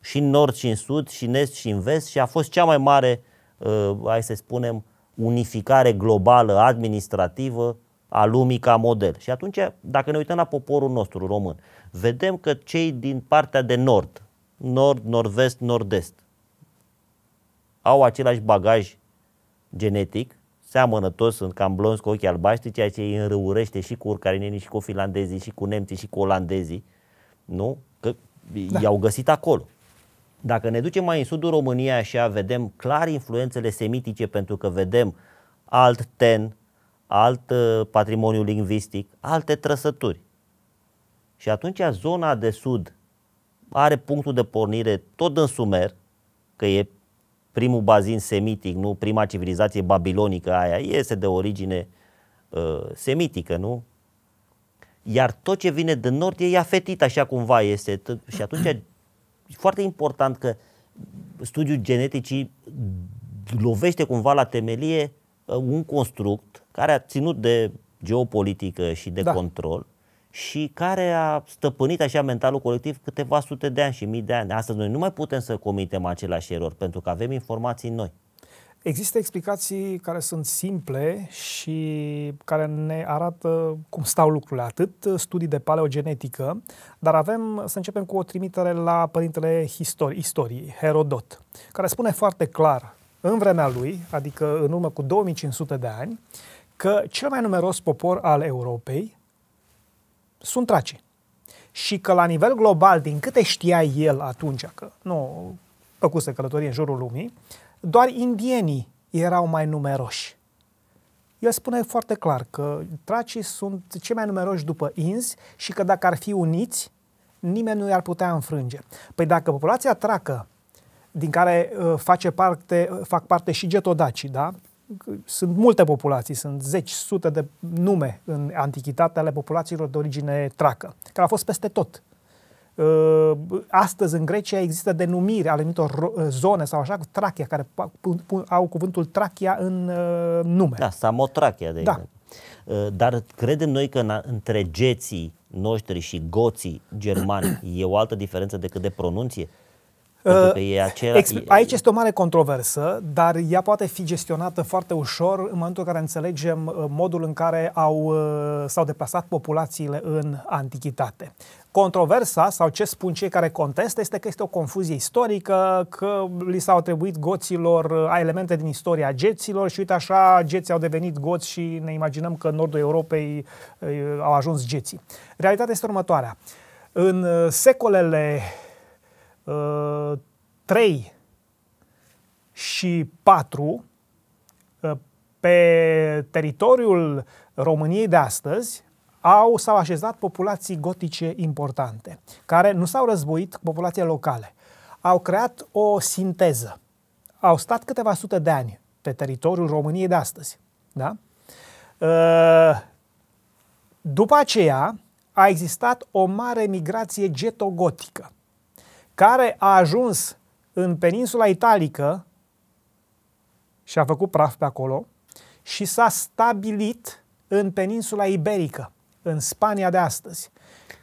A: și în nord și în sud, și în est și în vest și a fost cea mai mare, uh, hai să spunem, unificare globală administrativă a lumii ca model. Și atunci, dacă ne uităm la poporul nostru român, vedem că cei din partea de nord, nord, nord-vest, nord-est, au același bagaj genetic, seamănă toți, sunt cam blonzi cu ochii albaștri, ceea ce îi înrăurește și cu urcarinenii, și cu finlandezii, și cu nemții, și cu olandezii, nu? Că da. i-au găsit acolo. Dacă ne ducem mai în sudul României așa, vedem clar influențele semitice, pentru că vedem alt ten, alt uh, patrimoniu lingvistic, alte trăsături. Și atunci zona de sud are punctul de pornire tot în Sumer, că e primul bazin semitic, nu? prima civilizație babilonică aia, este de origine uh, semitică, nu? Iar tot ce vine de nord e afetit, așa cumva este. Și atunci e foarte important că studiul geneticii lovește cumva la temelie uh, un construct care a ținut de geopolitică și de da. control, și care a stăpânit așa mentalul colectiv câteva sute de ani și mii de ani. Astăzi noi nu mai putem să comitem același erori pentru că avem informații noi.
B: Există explicații care sunt simple și care ne arată cum stau lucrurile, atât studii de paleogenetică, dar avem să începem cu o trimitere la părintele istorie, istoriei, Herodot, care spune foarte clar în vremea lui, adică în urmă cu 2500 de ani, că cel mai numeros popor al Europei sunt trace. Și că la nivel global, din câte știa el atunci, că nu făcuse călătorie în jurul lumii, doar indienii erau mai numeroși. El spune foarte clar că tracii sunt cei mai numeroși după inzi și că dacă ar fi uniți, nimeni nu i-ar putea înfrânge. Păi dacă populația tracă, din care uh, face parte, uh, fac parte și getodacii, da? sunt multe populații, sunt zeci, sute de nume în antichitate ale populațiilor de origine tracă, care a fost peste tot. Uh, astăzi, în Grecia, există denumiri ale anumitor uh, zone sau așa, Trachea, care au cuvântul Trachea în uh, nume.
A: Da, Samotrachea, de da. exemplu. Dar credem noi că între geții noștri și goții germani e o altă diferență decât de pronunție? Uh, aici
B: este o mare controversă, dar ea poate fi gestionată foarte ușor în momentul în care înțelegem uh, modul în care au, uh, s-au deplasat populațiile în antichitate. Controversa, sau ce spun cei care contestă, este că este o confuzie istorică, că li s-au atribuit goților a elemente din istoria geților și uite așa geții au devenit goți și ne imaginăm că în nordul Europei au ajuns geții. Realitatea este următoarea. În secolele 3 uh, și 4 uh, pe teritoriul României de astăzi au, s-au așezat populații gotice importante, care nu s-au războit cu populația locale. Au creat o sinteză. Au stat câteva sute de ani pe teritoriul României de astăzi. Da? Uh, după aceea a existat o mare migrație getogotică care a ajuns în peninsula italică și a făcut praf pe acolo și s-a stabilit în peninsula iberică, în Spania de astăzi.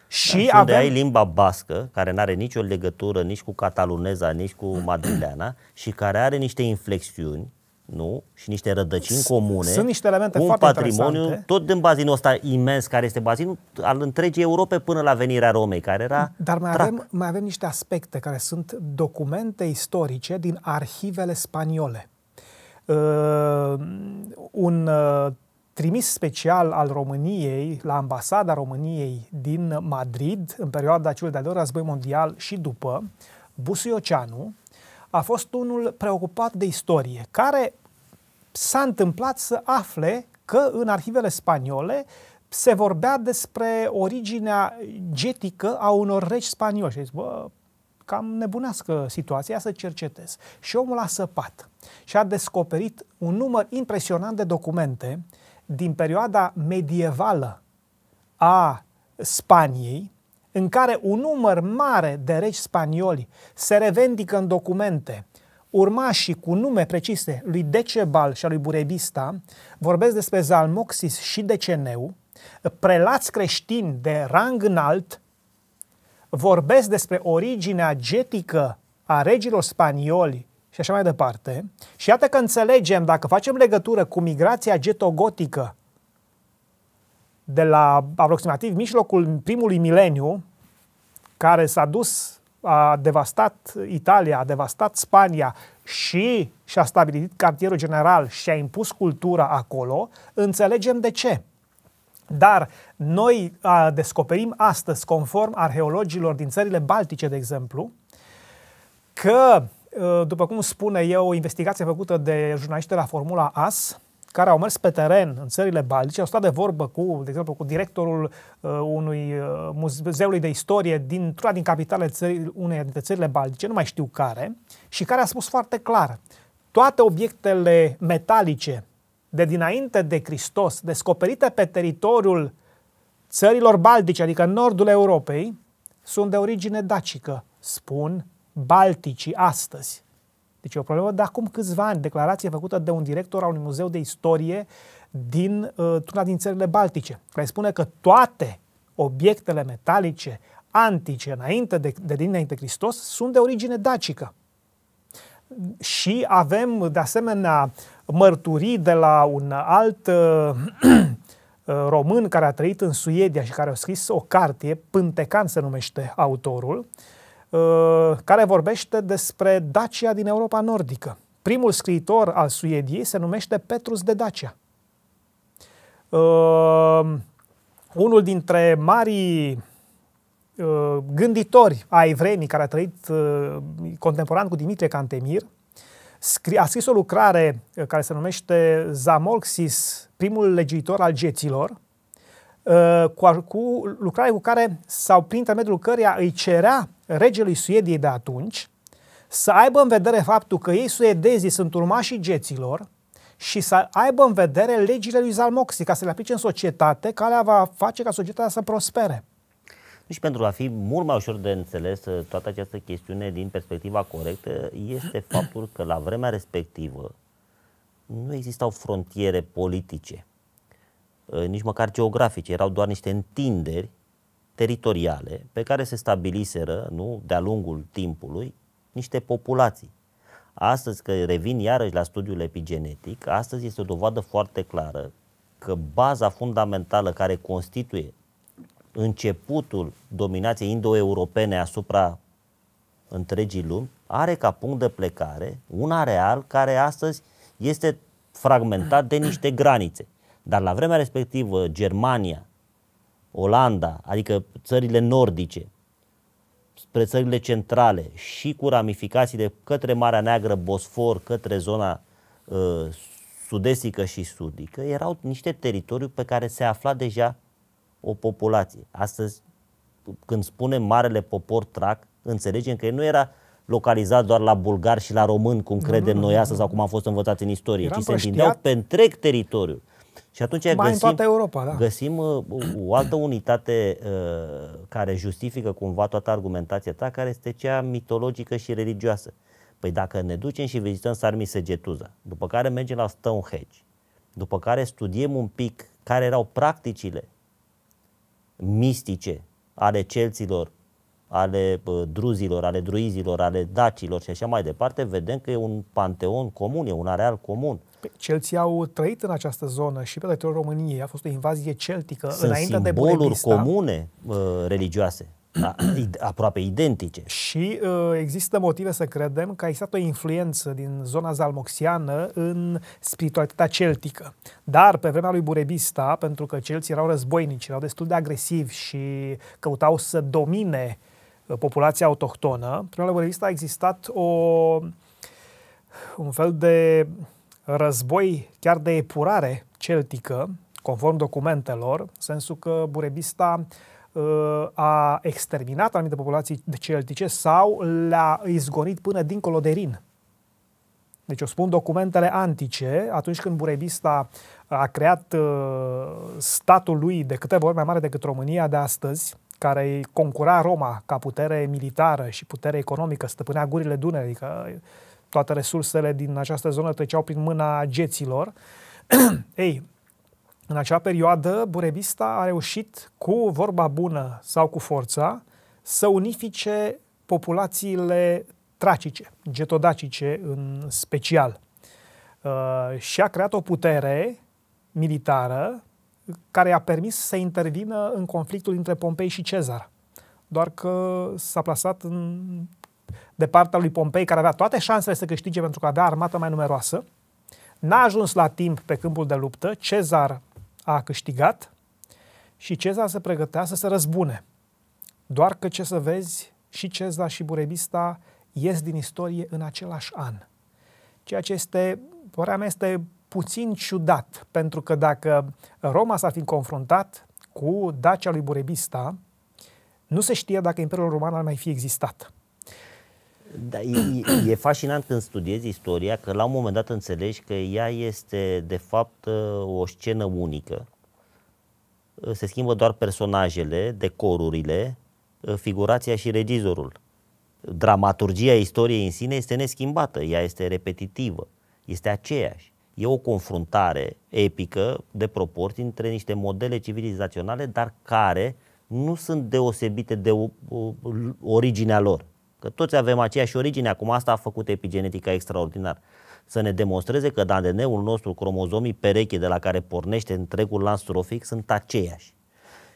A: Și Dar avem... ai limba bască, care nu are nicio legătură nici cu cataluneza, nici cu madrileana și care are niște inflexiuni nu? și niște rădăcini comune. Sunt niște elemente cu un foarte patrimoniu interesante. tot din bazinul ăsta imens care este bazinul al întregii Europe până la venirea Romei, care era
B: Dar mai avem, mai avem niște aspecte care sunt documente istorice din arhivele spaniole. Uh, un uh, trimis special al României la ambasada României din Madrid în perioada celui de-al doilea război mondial și după, Busuioceanu, a fost unul preocupat de istorie, care s-a întâmplat să afle că în arhivele spaniole se vorbea despre originea getică a unor regi spanioși. zis, bă, cam nebunească situația, să cercetez. Și omul a săpat și a descoperit un număr impresionant de documente din perioada medievală a Spaniei, în care un număr mare de regi spanioli se revendică în documente urmașii cu nume precise lui Decebal și a lui Burebista, vorbesc despre Zalmoxis și Deceneu, prelați creștini de rang înalt, vorbesc despre originea getică a regilor spanioli și așa mai departe. Și iată că înțelegem, dacă facem legătură cu migrația getogotică de la aproximativ mijlocul primului mileniu, care s-a dus, a devastat Italia, a devastat Spania și și-a stabilit cartierul general și a impus cultura acolo, înțelegem de ce. Dar noi a, descoperim astăzi, conform arheologilor din țările baltice, de exemplu, că, ă, după cum spune eu, o investigație făcută de jurnaliști de la Formula AS, care au mers pe teren în țările baltice, au stat de vorbă cu, de exemplu, cu directorul uh, unui uh, muzeului de istorie din una din capitale țări, unei dintre țările baltice, nu mai știu care, și care a spus foarte clar, toate obiectele metalice de dinainte de Hristos, descoperite pe teritoriul țărilor baltice, adică nordul Europei, sunt de origine dacică, spun balticii astăzi. Deci e o problemă de acum câțiva ani, declarație făcută de un director al unui muzeu de istorie din uh, una din țările baltice, care spune că toate obiectele metalice antice înainte de, de dinainte Hristos sunt de origine dacică. Și avem de asemenea mărturii de la un alt uh, uh român care a trăit în Suedia și care a scris o carte, Pântecan se numește autorul, uh, Uh, care vorbește despre Dacia din Europa Nordică. Primul scriitor al Suediei se numește Petrus de Dacia. Uh, unul dintre marii uh, gânditori a evrenii care a trăit contemporan cu Dimitrie Cantemir, a scris o lucrare care se numește Zamolxis, primul legiuitor al geților, cu, cu lucrare cu care sau prin intermediul căreia îi cerea regelui Suediei de atunci să aibă în vedere faptul că ei suedezii sunt urmașii geților și să aibă în vedere legile lui Zalmoxi ca să le aplice în societate, care va face ca societatea să prospere.
A: Deci pentru a fi mult mai ușor de înțeles uh, toată această chestiune din perspectiva corectă este faptul că la vremea respectivă nu existau frontiere politice, uh, nici măcar geografice, erau doar niște întinderi teritoriale pe care se stabiliseră nu, de-a lungul timpului niște populații. Astăzi, că revin iarăși la studiul epigenetic, astăzi este o dovadă foarte clară că baza fundamentală care constituie începutul dominației indo-europene asupra întregii lumi are ca punct de plecare un areal care astăzi este fragmentat de niște granițe. Dar la vremea respectivă, Germania, Olanda, adică țările nordice, spre țările centrale și cu ramificații de către Marea Neagră, Bosfor, către zona uh, sudestică și sudică, erau niște teritoriu pe care se afla deja o populație. Astăzi, când spunem marele popor trac, înțelegem că el nu era localizat doar la bulgari și la români, cum credem noi astăzi sau cum am fost învățați în istorie, ci se întindeau pe întreg teritoriul. Și atunci Mai găsim, în toată Europa, da. găsim uh, o altă unitate uh, care justifică cumva toată argumentația ta, care este cea mitologică și religioasă. Păi dacă ne ducem și vizităm Sarmi Segetuza, după care mergem la Stonehenge, după care studiem un pic care erau practicile mistice ale celților, ale uh, druzilor, ale druizilor, ale dacilor și așa mai departe, vedem că e un panteon comun, e un areal comun.
B: Celții au trăit în această zonă și pe teritoriul României. A fost o invazie celtică Sunt înainte de Burebista.
A: comune uh, religioase. Da, aproape identice.
B: Și uh, există motive să credem că a existat o influență din zona zalmoxiană în spiritualitatea celtică. Dar pe vremea lui Burebista, pentru că celții erau războinici, erau destul de agresivi și căutau să domine uh, populația autohtonă, pe vremea lui Burebista a existat o, un fel de război chiar de epurare celtică, conform documentelor, în sensul că Burebista uh, a exterminat anumite populații de celtice sau le-a izgonit până dincolo de Rin. Deci o spun documentele antice, atunci când Burebista a creat uh, statul lui de câteva ori mai mare decât România de astăzi, care concura Roma ca putere militară și putere economică, stăpânea gurile Dunării, că toate resursele din această zonă treceau prin mâna geților. Ei, în acea perioadă, Burebista a reușit, cu vorba bună sau cu forța, să unifice populațiile tracice, getodacice în special. Uh, și a creat o putere militară care a permis să intervină în conflictul între Pompei și Cezar. Doar că s-a plasat în de partea lui Pompei, care avea toate șansele să câștige pentru că avea armată mai numeroasă. N-a ajuns la timp pe câmpul de luptă, Cezar a câștigat și Cezar se pregătea să se răzbune. Doar că ce să vezi, și Cezar și Burebista ies din istorie în același an. Ceea ce este, părerea mea, este puțin ciudat, pentru că dacă Roma s-ar fi confruntat cu Dacia lui Burebista, nu se știe dacă Imperiul Roman ar mai fi existat.
A: Da, e, e fascinant când studiezi istoria că la un moment dat înțelegi că ea este de fapt ă, o scenă unică. Se schimbă doar personajele, decorurile, ă, figurația și regizorul. Dramaturgia istoriei în sine este neschimbată, ea este repetitivă, este aceeași. E o confruntare epică de proporții între niște modele civilizaționale, dar care nu sunt deosebite de originea lor că toți avem aceeași origine, acum asta a făcut epigenetica extraordinar. Să ne demonstreze că ADN-ul nostru, cromozomii, pereche de la care pornește întregul lanț trofic sunt aceiași.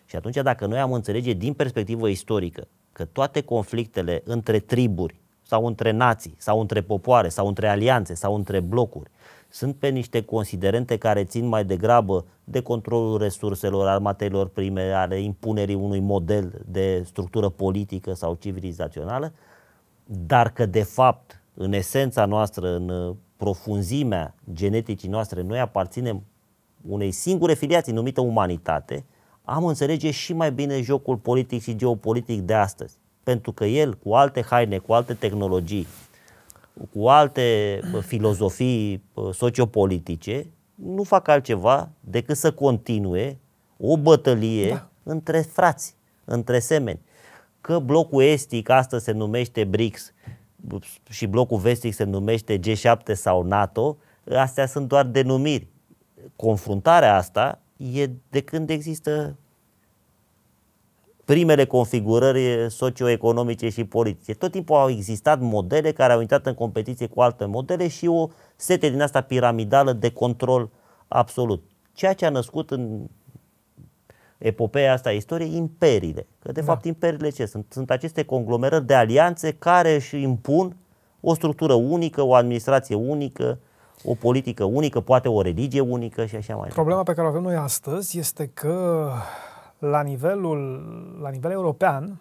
A: Și atunci dacă noi am înțelege din perspectivă istorică că toate conflictele între triburi sau între nații sau între popoare sau între alianțe sau între blocuri sunt pe niște considerente care țin mai degrabă de controlul resurselor, al materiilor prime, ale impunerii unui model de structură politică sau civilizațională, dar că de fapt, în esența noastră, în uh, profunzimea geneticii noastre, noi aparținem unei singure filiații numită umanitate, am înțelege și mai bine jocul politic și geopolitic de astăzi. Pentru că el, cu alte haine, cu alte tehnologii, cu alte uh, filozofii uh, sociopolitice, nu fac altceva decât să continue o bătălie da. între frați, între semeni că blocul estic astăzi se numește BRICS și blocul vestic se numește G7 sau NATO, astea sunt doar denumiri. Confruntarea asta e de când există primele configurări socioeconomice și politice. Tot timpul au existat modele care au intrat în competiție cu alte modele și o sete din asta piramidală de control absolut. Ceea ce a născut în epopeea asta a istoriei, imperiile. Că de da. fapt imperiile ce sunt? Sunt aceste conglomerări de alianțe care își impun o structură unică, o administrație unică, o politică unică, poate o religie unică și așa mai departe.
B: Problema pe care o avem noi astăzi este că la nivelul, la nivel european,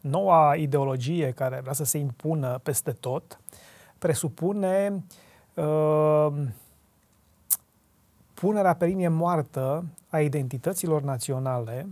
B: noua ideologie care vrea să se impună peste tot presupune uh, punerea pe linie moartă a identităților naționale,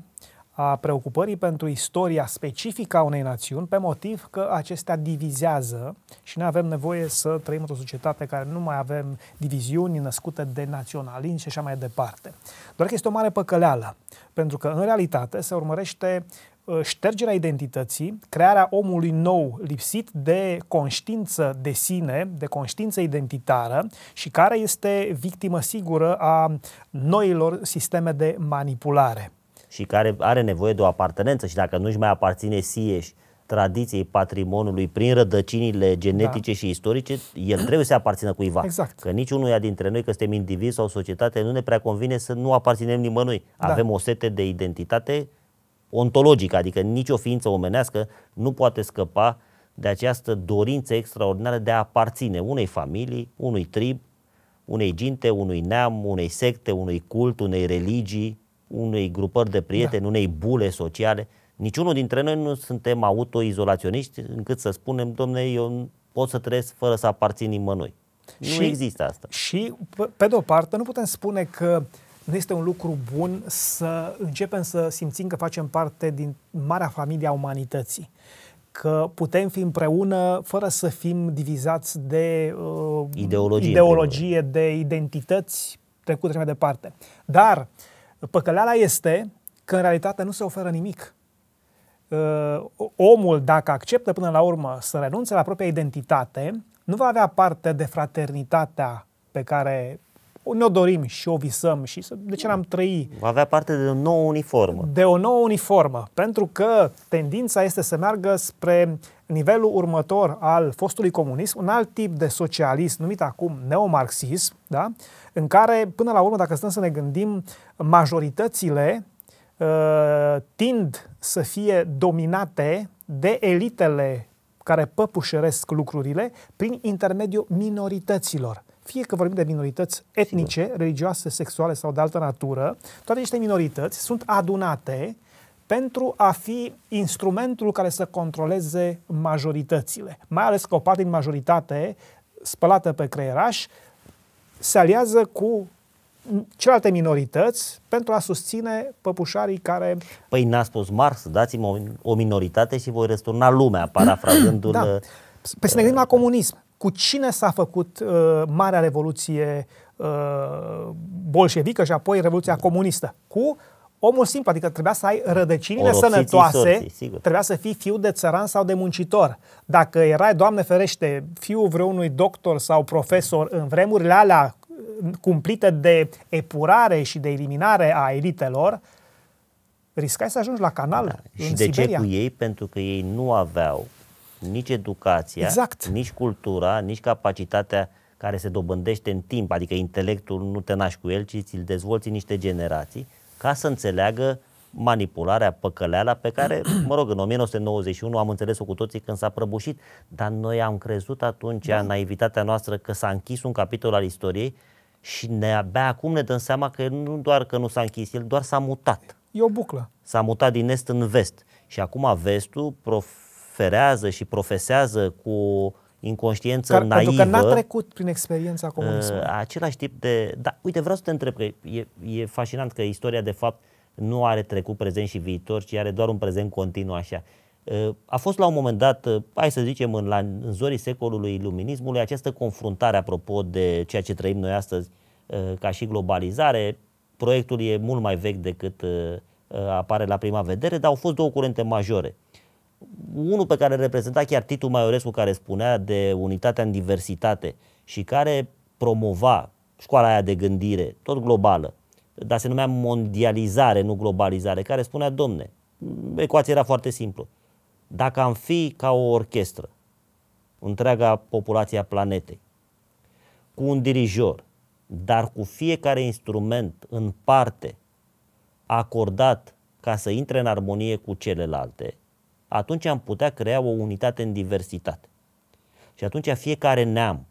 B: a preocupării pentru istoria specifică a unei națiuni, pe motiv că acestea divizează și noi avem nevoie să trăim într-o societate care nu mai avem diviziuni născute de naționalism și așa mai departe. Doar că este o mare păcăleală, pentru că în realitate se urmărește Uh, ștergerea identității, crearea omului nou lipsit de conștiință de sine, de conștiință identitară și care este victimă sigură a noilor sisteme de manipulare.
A: Și care are nevoie de o apartenență și dacă nu-și mai aparține sieși tradiției patrimoniului prin rădăcinile da. genetice da. și istorice, el trebuie să aparțină cuiva. Exact. Că niciunuia dintre noi, că suntem indivizi sau societate, nu ne prea convine să nu aparținem nimănui. Da. Avem o sete de identitate ontologică, adică nicio ființă omenească nu poate scăpa de această dorință extraordinară de a aparține unei familii, unui trib, unei ginte, unui neam, unei secte, unui cult, unei religii, unei grupări de prieteni, da. unei bule sociale. Niciunul dintre noi nu suntem autoizolaționiști încât să spunem, domne, eu pot să trăiesc fără să aparțin nimănui. Și, nu există asta. Și,
B: pe de o parte, nu putem spune că uh, nu este un lucru bun să începem să simțim că facem parte din marea familie a umanității că putem fi împreună fără să fim divizați de uh, ideologie, ideologie de identități trecute și mai departe. Dar păcăleala este că în realitate nu se oferă nimic. Uh, omul, dacă acceptă până la urmă să renunțe la propria identitate, nu va avea parte de fraternitatea pe care ne-o dorim și o visăm și să, de ce n-am trăi?
A: Va avea parte de o nouă uniformă.
B: De o nouă uniformă, pentru că tendința este să meargă spre nivelul următor al fostului comunism, un alt tip de socialist numit acum neomarxism, da? în care, până la urmă, dacă stăm să ne gândim, majoritățile uh, tind să fie dominate de elitele care păpușăresc lucrurile prin intermediul minorităților fie că vorbim de minorități etnice, Sigur. religioase, sexuale sau de altă natură, toate aceste minorități sunt adunate pentru a fi instrumentul care să controleze majoritățile. Mai ales că o parte din majoritate spălată pe creieraș se aliază cu celelalte minorități pentru a susține păpușarii care...
A: Păi n-a spus Marx, dați-mi o, minoritate și voi răsturna lumea, parafrazându-l... da. Uh,
B: păi să ne gândim la uh, comunism cu cine s-a făcut uh, Marea Revoluție uh, bolșevică și apoi Revoluția Comunistă? Cu omul simplu, adică trebuia să ai rădăcinile Orosiții sănătoase, sorții, trebuia să fii fiu de țăran sau de muncitor. Dacă erai, Doamne ferește, fiul vreunui doctor sau profesor în vremurile alea uh, cumplite de epurare și de eliminare a elitelor, riscai să ajungi la canal da. în Și de Siberia. ce cu
A: ei? Pentru că ei nu aveau nici educația, exact. nici cultura, nici capacitatea care se dobândește în timp, adică intelectul nu te naști cu el, ci ți-l dezvolți niște generații, ca să înțeleagă manipularea, păcăleala pe care, mă rog, în 1991 am înțeles-o cu toții când s-a prăbușit, dar noi am crezut atunci, da. naivitatea noastră, că s-a închis un capitol al istoriei și ne abia acum ne dăm seama că nu doar că nu s-a închis, el doar s-a mutat. E o buclă. S-a mutat din est în vest. Și acum vestul, prof, ferează și profesează cu inconștiență Car, naivă. Pentru că n-a
B: trecut prin experiența uh, comunismului. Uh,
A: același tip de... Da, uite, vreau să te întreb, că e, e fascinant că istoria, de fapt, nu are trecut, prezent și viitor, ci are doar un prezent continuu așa. Uh, a fost la un moment dat, uh, hai să zicem, în, la, în zorii secolului iluminismului, această confruntare, apropo de ceea ce trăim noi astăzi, uh, ca și globalizare. Proiectul e mult mai vechi decât uh, apare la prima vedere, dar au fost două curente majore unul pe care îl reprezenta chiar Titu Maiorescu care spunea de unitatea în diversitate și care promova școala aia de gândire, tot globală, dar se numea mondializare, nu globalizare, care spunea, domne, ecuația era foarte simplu. Dacă am fi ca o orchestră, întreaga populație a planetei, cu un dirijor, dar cu fiecare instrument în parte acordat ca să intre în armonie cu celelalte, atunci am putea crea o unitate în diversitate. Și atunci fiecare neam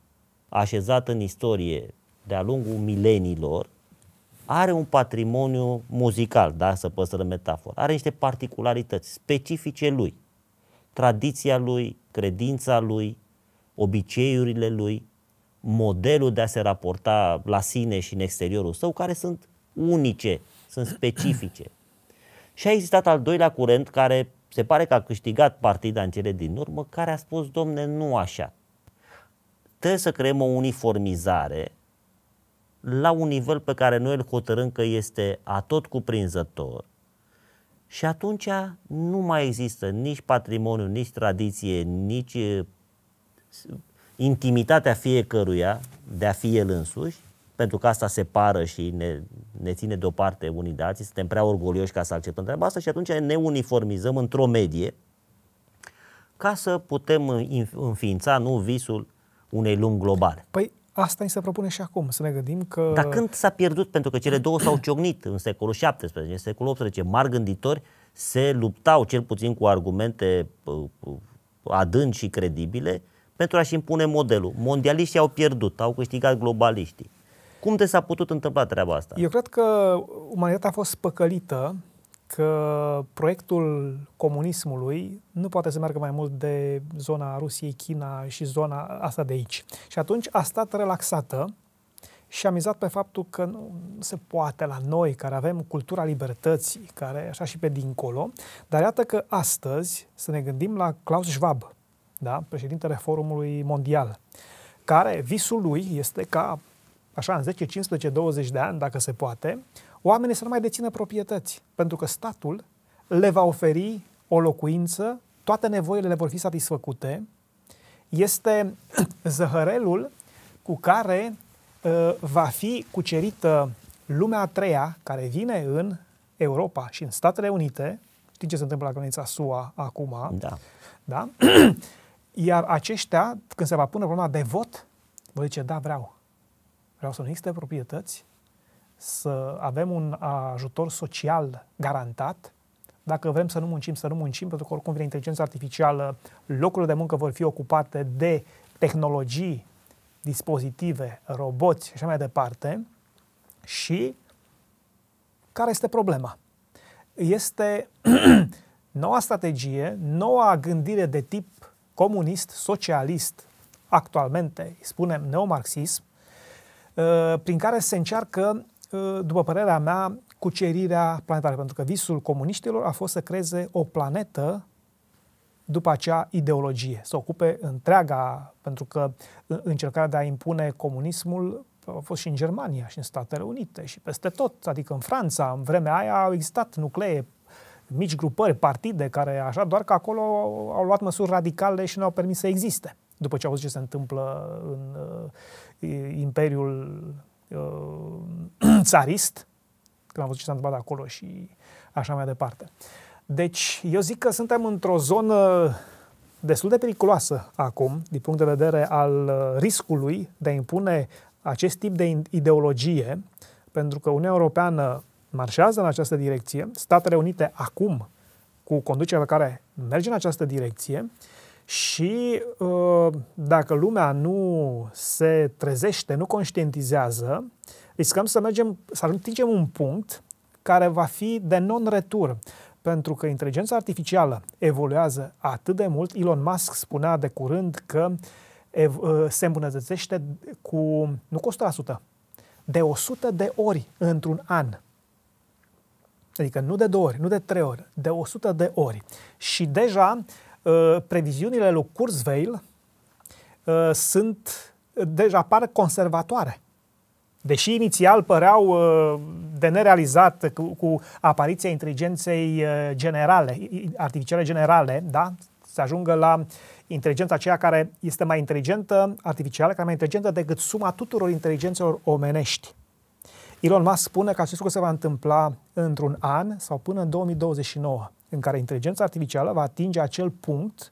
A: așezat în istorie de-a lungul mileniilor are un patrimoniu muzical, da, să păstrăm metaforă, are niște particularități specifice lui, tradiția lui, credința lui, obiceiurile lui, modelul de a se raporta la sine și în exteriorul său, care sunt unice, sunt specifice. Și a existat al doilea curent care se pare că a câștigat partida în cele din urmă, care a spus, domne, nu așa. Trebuie să creăm o uniformizare la un nivel pe care noi îl hotărâm că este atot cuprinzător și atunci nu mai există nici patrimoniu, nici tradiție, nici eh, intimitatea fiecăruia de a fi el însuși, pentru că asta separă și ne, ne ține deoparte unii de alții, suntem prea orgolioși ca să acceptăm treaba asta și atunci ne uniformizăm într-o medie ca să putem înființa, nu, visul unei lumi globale. Păi
B: asta ni se propune și acum, să ne gândim că... Dar când
A: s-a pierdut? Pentru că cele două s-au ciognit în secolul XVII, în secolul XVIII. Mari gânditori se luptau, cel puțin cu argumente adânci și credibile, pentru a-și impune modelul. Mondialiștii au pierdut, au câștigat globaliștii. Cum te s-a putut întâmpla treaba asta?
B: Eu cred că umanitatea a fost păcălită că proiectul comunismului nu poate să meargă mai mult de zona Rusiei, China și zona asta de aici. Și atunci a stat relaxată și a mizat pe faptul că nu se poate la noi, care avem cultura libertății, care așa și pe dincolo, dar iată că astăzi să ne gândim la Klaus Schwab, da? președintele Forumului Mondial, care visul lui este ca așa, în 10, 15, 20 de ani, dacă se poate, oamenii să nu mai dețină proprietăți, pentru că statul le va oferi o locuință, toate nevoile le vor fi satisfăcute, este zăhărelul cu care uh, va fi cucerită lumea a treia care vine în Europa și în Statele Unite. Știi ce se întâmplă la granița SUA acum? Da. da? Iar aceștia, când se va pune problema de vot, vă zice, da, vreau. Vreau să nu proprietăți, să avem un ajutor social garantat, dacă vrem să nu muncim, să nu muncim, pentru că oricum vine inteligența artificială, locurile de muncă vor fi ocupate de tehnologii, dispozitive, roboți și așa mai departe. Și care este problema? Este noua strategie, noua gândire de tip comunist, socialist, actualmente, spunem, neomarxism, Uh, prin care se încearcă, uh, după părerea mea, cucerirea planetară. Pentru că visul comuniștilor a fost să creeze o planetă după acea ideologie, să ocupe întreaga, pentru că uh, încercarea de a impune comunismul a fost și în Germania, și în Statele Unite, și peste tot, adică în Franța, în vremea aia au existat nuclee, mici grupări, partide, care așa, doar că acolo au luat măsuri radicale și nu au permis să existe, după ce au văzut ce se întâmplă în imperiul uh, țarist, când am văzut ce s-a întâmplat acolo și așa mai departe. Deci, eu zic că suntem într-o zonă destul de periculoasă acum, din punct de vedere al uh, riscului de a impune acest tip de ideologie, pentru că Uniunea Europeană marșează în această direcție, Statele Unite acum, cu conducerea pe care merge în această direcție, uh, și ă, dacă lumea nu se trezește, nu conștientizează, riscăm să mergem, să atingem un punct care va fi de non-retur. Pentru că inteligența artificială evoluează atât de mult, Elon Musk spunea de curând că ă, se îmbunătățește cu, nu cu 100%, de 100 de ori într-un an. Adică nu de două ori, nu de trei ori, de 100 de ori. Și deja Uh, previziunile lui Kurzweil uh, sunt, uh, deja deci apar conservatoare. Deși inițial păreau de nerealizat cu, apariția inteligenței generale, artificiale generale, da? să ajungă la inteligența aceea care este mai inteligentă, artificială, care mai inteligentă decât suma tuturor inteligențelor omenești. Elon Musk spune că acest lucru se va întâmpla într-un an sau până în 2029 în care inteligența artificială va atinge acel punct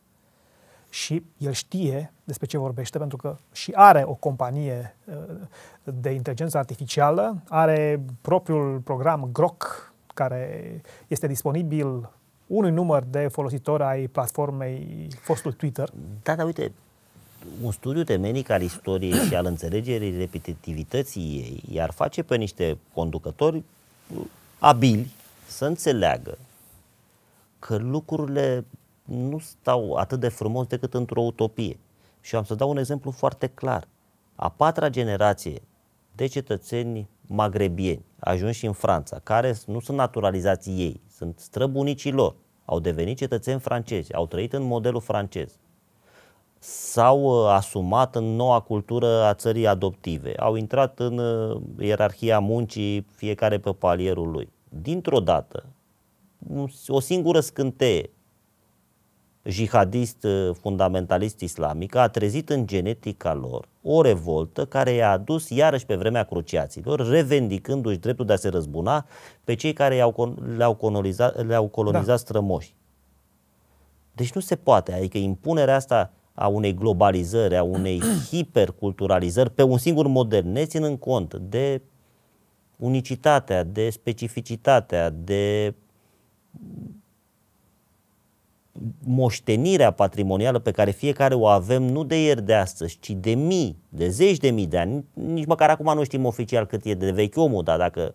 B: și el știe despre ce vorbește, pentru că și are o companie uh, de inteligență artificială, are propriul program GROC, care este disponibil unui număr de folositori ai platformei fostul Twitter. Da, dar
A: uite, un studiu temenic al istoriei și al înțelegerii repetitivității ei iar face pe niște conducători uh, abili să înțeleagă că lucrurile nu stau atât de frumos decât într-o utopie. Și am să dau un exemplu foarte clar. A patra generație de cetățeni magrebieni ajunși în Franța, care nu sunt naturalizați ei, sunt străbunicii lor, au devenit cetățeni francezi, au trăit în modelul francez, s-au uh, asumat în noua cultură a țării adoptive, au intrat în uh, ierarhia muncii, fiecare pe palierul lui. Dintr-o dată, o singură scânteie jihadist uh, fundamentalist islamic a trezit în genetica lor o revoltă care i-a adus iarăși pe vremea cruciaților, revendicându-și dreptul de a se răzbuna pe cei care i-au, le-au, colonizat, le-au colonizat da. strămoși. Deci nu se poate, adică impunerea asta a unei globalizări, a unei hiperculturalizări pe un singur model, ne ținând cont de unicitatea, de specificitatea, de moștenirea patrimonială pe care fiecare o avem nu de ieri de astăzi, ci de mii, de zeci de mii de ani. Nici măcar acum nu știm oficial cât e de vechi omul, dar dacă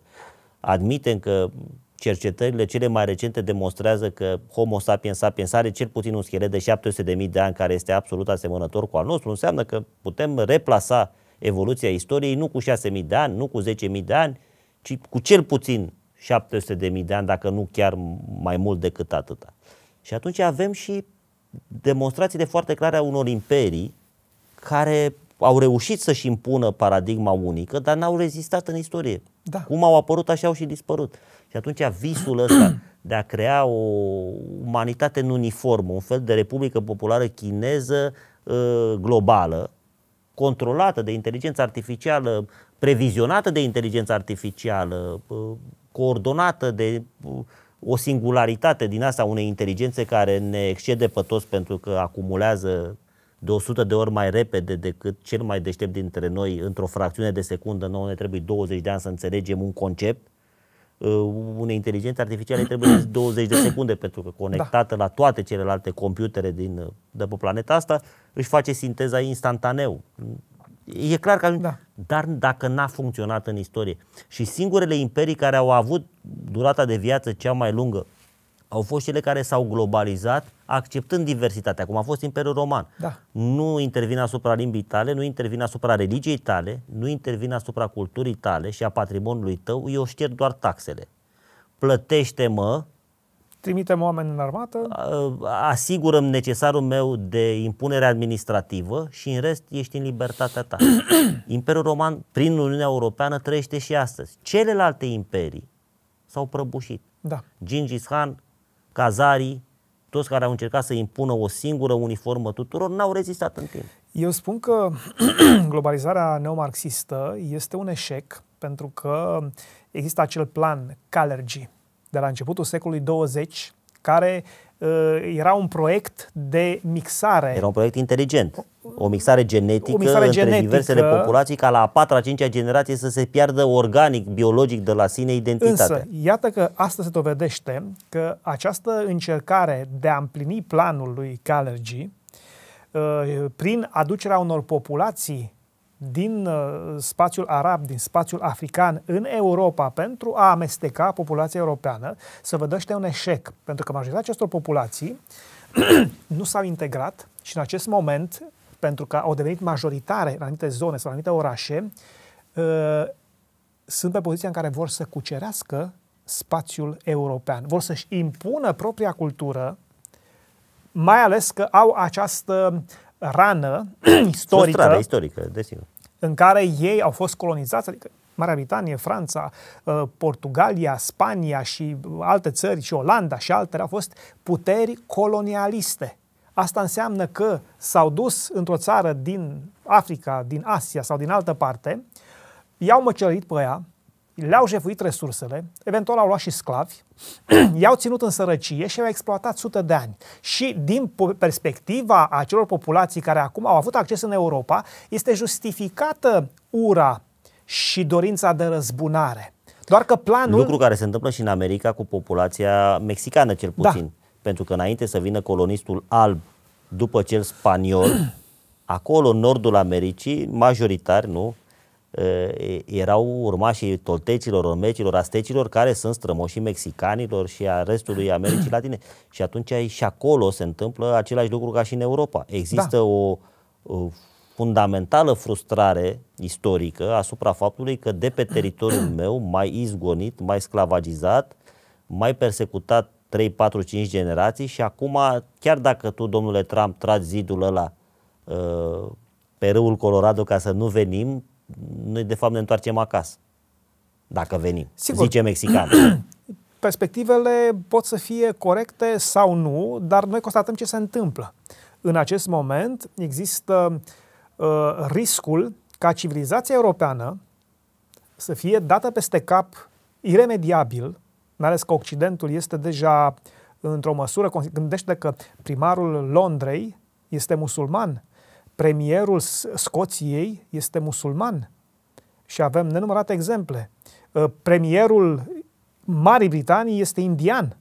A: admitem că cercetările cele mai recente demonstrează că Homo sapiens sapiens are cel puțin un schelet de 700 de ani care este absolut asemănător cu al nostru, înseamnă că putem replasa evoluția istoriei nu cu mii de ani, nu cu mii de ani, ci cu cel puțin 700 de mii de ani, dacă nu chiar mai mult decât atâta. Și atunci avem și demonstrații de foarte clare a unor imperii care au reușit să-și impună paradigma unică, dar n-au rezistat în istorie. Da. Cum au apărut, așa au și dispărut. Și atunci visul ăsta de a crea o umanitate în uniformă, un fel de republică populară chineză ă, globală, controlată de inteligență artificială, previzionată de inteligență artificială, ă, coordonată de uh, o singularitate din asta unei inteligențe care ne excede pe toți pentru că acumulează de 100 de ori mai repede decât cel mai deștept dintre noi într-o fracțiune de secundă, nouă ne trebuie 20 de ani să înțelegem un concept, uh, unei inteligențe artificiale trebuie 20 de secunde pentru că conectată da. la toate celelalte computere din, uh, de pe planeta asta își face sinteza instantaneu. E clar că Da. Dar dacă n-a funcționat în istorie și singurele imperii care au avut durata de viață cea mai lungă au fost cele care s-au globalizat acceptând diversitatea, cum a fost Imperiul Roman. Da. Nu intervine asupra limbii tale, nu intervine asupra religiei tale, nu intervine asupra culturii tale și a patrimoniului tău, eu șterg doar taxele. Plătește-mă trimitem oameni în armată? Asigurăm necesarul meu de impunere administrativă și în rest ești în libertatea ta. Imperiul Roman, prin Uniunea Europeană, trăiește și astăzi. Celelalte imperii s-au prăbușit. Da. Gingis Khan, Cazarii, toți care au încercat să impună o singură uniformă tuturor, n-au rezistat în timp.
B: Eu spun că globalizarea neomarxistă este un eșec pentru că există acel plan Calergy, de la începutul secolului 20, care uh, era un proiect de mixare. Era un
A: proiect inteligent. O mixare genetică o mixare între genetică, diversele populații ca la a patra, a cincea generație să se piardă organic, biologic de la sine identitatea. Însă,
B: iată că asta se dovedește că această încercare de a împlini planul lui Calergy uh, prin aducerea unor populații din uh, spațiul arab, din spațiul african în Europa pentru a amesteca populația europeană, să dăște un eșec, pentru că majoritatea acestor populații nu s-au integrat și în acest moment, pentru că au devenit majoritare în anumite zone sau în anumite orașe, uh, sunt pe poziția în care vor să cucerească spațiul european. Vor să-și impună propria cultură, mai ales că au această rană istorică, istorică desigur. în care ei au fost colonizați, adică Marea Britanie, Franța, uh, Portugalia, Spania și uh, alte țări și Olanda și altele au fost puteri colonialiste. Asta înseamnă că s-au dus într-o țară din Africa, din Asia sau din altă parte, i-au măcelărit pe ea, le-au jefuit resursele, eventual au luat și sclavi, i-au ținut în sărăcie și au exploatat sute de ani. Și din perspectiva acelor populații care acum au avut acces în Europa, este justificată ura și dorința de răzbunare. Doar că planul... Lucru
A: care se întâmplă și în America cu populația mexicană, cel da. puțin. Da. Pentru că înainte să vină colonistul alb, după cel spaniol, acolo, în nordul Americii, majoritar, nu, Eh, erau urmașii toltecilor, ormecilor, astecilor, care sunt strămoșii mexicanilor și a restului Americii Latine. Și atunci și acolo se întâmplă același lucru ca și în Europa. Există da. o, o fundamentală frustrare istorică asupra faptului că de pe teritoriul meu, mai izgonit, mai sclavagizat, mai persecutat 3, 4, 5 generații și acum, chiar dacă tu, domnule Trump, tragi zidul ăla eh, pe râul Colorado ca să nu venim, noi de fapt ne întoarcem acasă, dacă venim, Sigur. zice mexican.
B: Perspectivele pot să fie corecte sau nu, dar noi constatăm ce se întâmplă. În acest moment există uh, riscul ca civilizația europeană să fie dată peste cap iremediabil, mai ales că Occidentul este deja într-o măsură, gândește că primarul Londrei este musulman, Premierul Scoției este musulman și avem nenumărate exemple. Uh, premierul Marii Britanii este indian.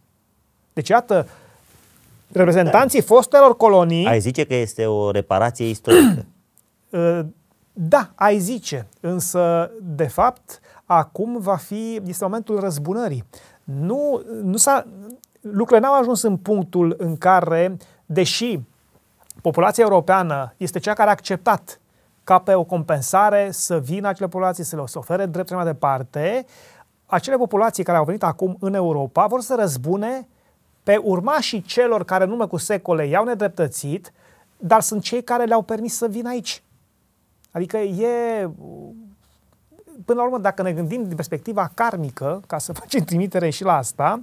B: Deci, iată,
A: reprezentanții da. fostelor colonii... Ai zice că este o reparație istorică.
B: Uh, da, ai zice, însă, de fapt, acum va fi, este momentul răzbunării. Nu, nu s-a, lucrurile n-au ajuns în punctul în care, deși populația europeană este cea care a acceptat ca pe o compensare să vină acele populații, să le ofere drepturi mai departe, acele populații care au venit acum în Europa vor să răzbune pe urmașii celor care în urmă cu secole i-au nedreptățit, dar sunt cei care le-au permis să vină aici. Adică e... Până la urmă, dacă ne gândim din perspectiva karmică, ca să facem trimitere și la asta,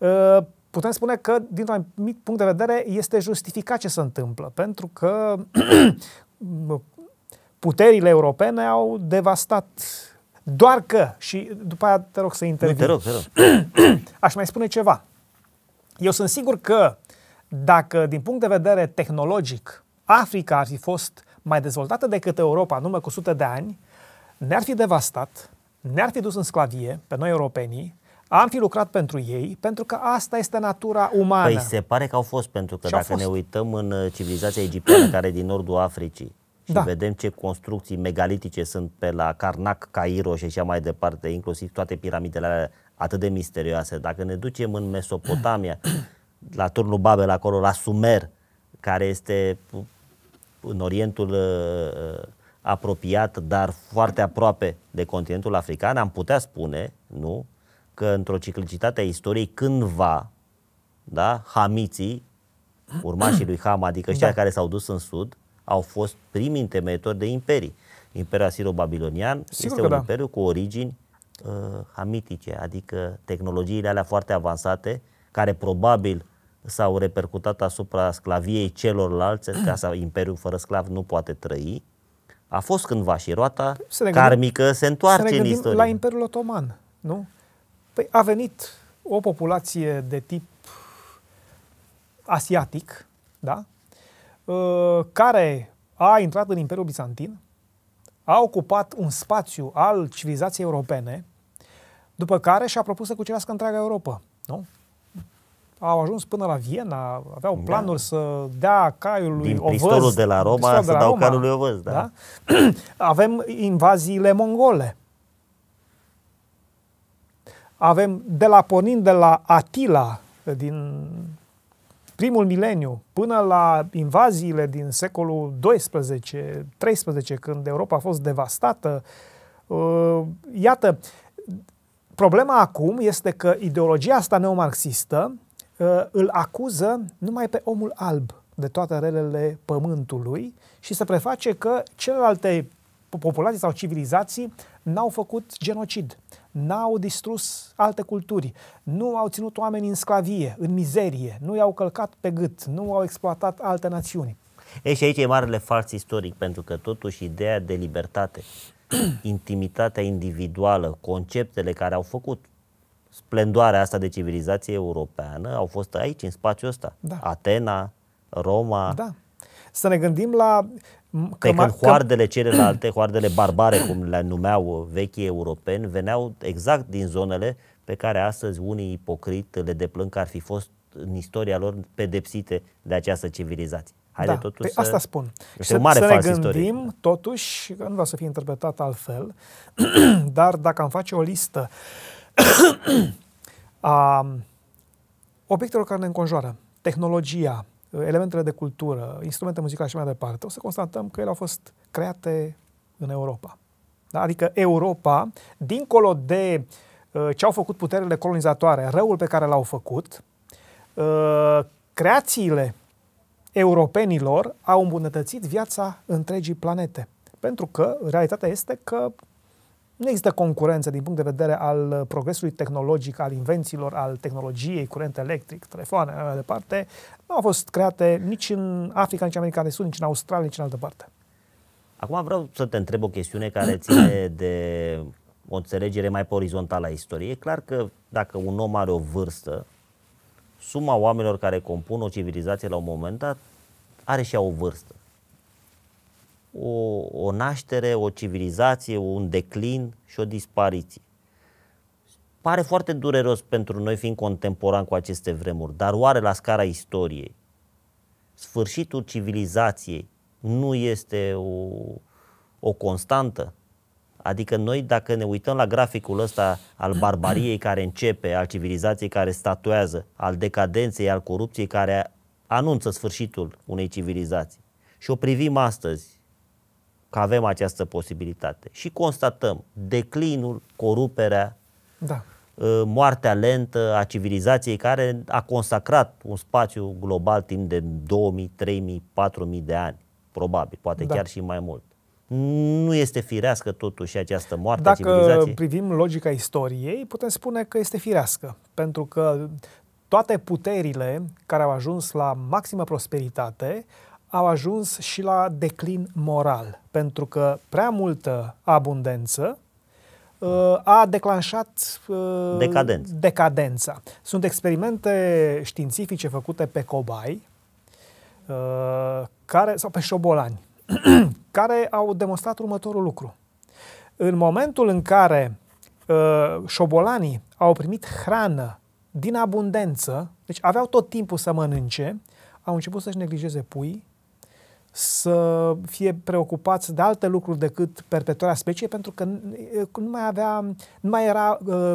B: ă, putem spune că, dintr-un anumit punct de vedere, este justificat ce se întâmplă, pentru că puterile europene au devastat doar că, și după aia te rog să intervii. Te rog, te rog. Aș mai spune ceva. Eu sunt sigur că dacă, din punct de vedere tehnologic, Africa ar fi fost mai dezvoltată decât Europa numai cu sute de ani, ne-ar fi devastat, ne-ar fi dus în sclavie pe noi europenii, am fi lucrat pentru ei, pentru că asta este natura umană. Păi se
A: pare că au fost, pentru că Și dacă ne uităm în uh, civilizația egipteană, care e din nordul Africii, și da. vedem ce construcții megalitice sunt pe la Karnak, Cairo și așa mai departe, inclusiv toate piramidele alea atât de misterioase. Dacă ne ducem în Mesopotamia, la turnul Babel acolo, la Sumer, care este în Orientul uh, uh, apropiat, dar foarte aproape de continentul african, am putea spune, nu, că într-o ciclicitate a istoriei, cândva, da, hamiții, urmașii lui Ham, adică ăștia da. care s-au dus în sud, au fost primii întemeitori de imperii. Imperiul Asiro-Babilonian este un da. imperiu cu origini uh, hamitice, adică tehnologiile alea foarte avansate, care probabil s-au repercutat asupra sclaviei celorlalți, ca să imperiul fără sclav nu poate trăi. A fost cândva și roata să ne gândim, karmică se întoarce să ne în istorie. la
B: Imperiul Otoman, nu? Păi a venit o populație de tip asiatic, da? Ă, care a intrat în Imperiul Bizantin, a ocupat un spațiu al civilizației europene, după care și-a propus să cucerească întreaga Europa. Nu? Au ajuns până la Viena, aveau da. planuri da. să dea caiul lui Din Ovăz. de la Roma să la dau caiul lui Ovăz, da. da? Avem invaziile mongole avem de la pornind de la Atila din primul mileniu până la invaziile din secolul 12, 13, când Europa a fost devastată. Uh, iată, problema acum este că ideologia asta neomarxistă uh, îl acuză numai pe omul alb de toate relele pământului și se preface că celelalte populații sau civilizații n-au făcut genocid, n-au distrus alte culturi, nu au ținut oameni în sclavie, în mizerie, nu i-au călcat pe gât, nu au exploatat alte națiuni.
A: E și aici e marele fals istoric, pentru că totuși ideea de libertate, intimitatea individuală, conceptele care au făcut splendoarea asta de civilizație europeană au fost aici, în spațiul ăsta. Da. Atena, Roma. Da.
B: Să ne gândim la
A: Păi că pe când hoardele celelalte, hoardele barbare, cum le numeau vechii europeni, veneau exact din zonele pe care astăzi unii ipocrit le deplâng că ar fi fost în istoria lor pedepsite de această civilizație. Hai, da, totuși păi să... asta spun. Este să, mare să ne gândim,
B: istoric. totuși, că nu va să fie interpretat altfel, dar dacă am face o listă a obiectelor care ne înconjoară, tehnologia, elementele de cultură, instrumente muzicale și mai departe, o să constatăm că ele au fost create în Europa. Da? Adică Europa, dincolo de uh, ce au făcut puterile colonizatoare, răul pe care l-au făcut, uh, creațiile europenilor au îmbunătățit viața întregii planete. Pentru că realitatea este că nu există concurență din punct de vedere al uh, progresului tehnologic, al invențiilor, al tehnologiei, curent electric, telefoane, mai departe. Nu au fost create nici în Africa, nici în America de Sud, nici în Australia, nici în altă parte.
A: Acum vreau să te întreb o chestiune care ține de o înțelegere mai pe orizontală a istoriei. E clar că dacă un om are o vârstă, suma oamenilor care compun o civilizație la un moment dat are și ea o vârstă o, o naștere, o civilizație, un declin și o dispariție. Pare foarte dureros pentru noi fiind contemporani cu aceste vremuri, dar oare la scara istoriei sfârșitul civilizației nu este o, o constantă? Adică noi dacă ne uităm la graficul ăsta al barbariei care începe, al civilizației care statuează, al decadenței, al corupției care anunță sfârșitul unei civilizații și o privim astăzi că avem această posibilitate și constatăm declinul, coruperea, da. Ă, moartea lentă a civilizației care a consacrat un spațiu global timp de 2000, 3000, 4000 de ani, probabil, poate da. chiar și mai mult. Nu este firească totuși această moarte Dacă a civilizației? Dacă
B: privim logica istoriei, putem spune că este firească, pentru că toate puterile care au ajuns la maximă prosperitate au ajuns și la declin moral, pentru că prea multă abundență uh, a declanșat uh, Decadență. decadența. Sunt experimente științifice făcute pe cobai uh, care, sau pe șobolani care au demonstrat următorul lucru. În momentul în care șobolanii au primit hrană din abundență, deci aveau tot timpul să mănânce, au început să-și neglijeze puii, să fie preocupați de alte lucruri decât perpetuarea speciei, pentru că nu mai avea, nu mai era uh,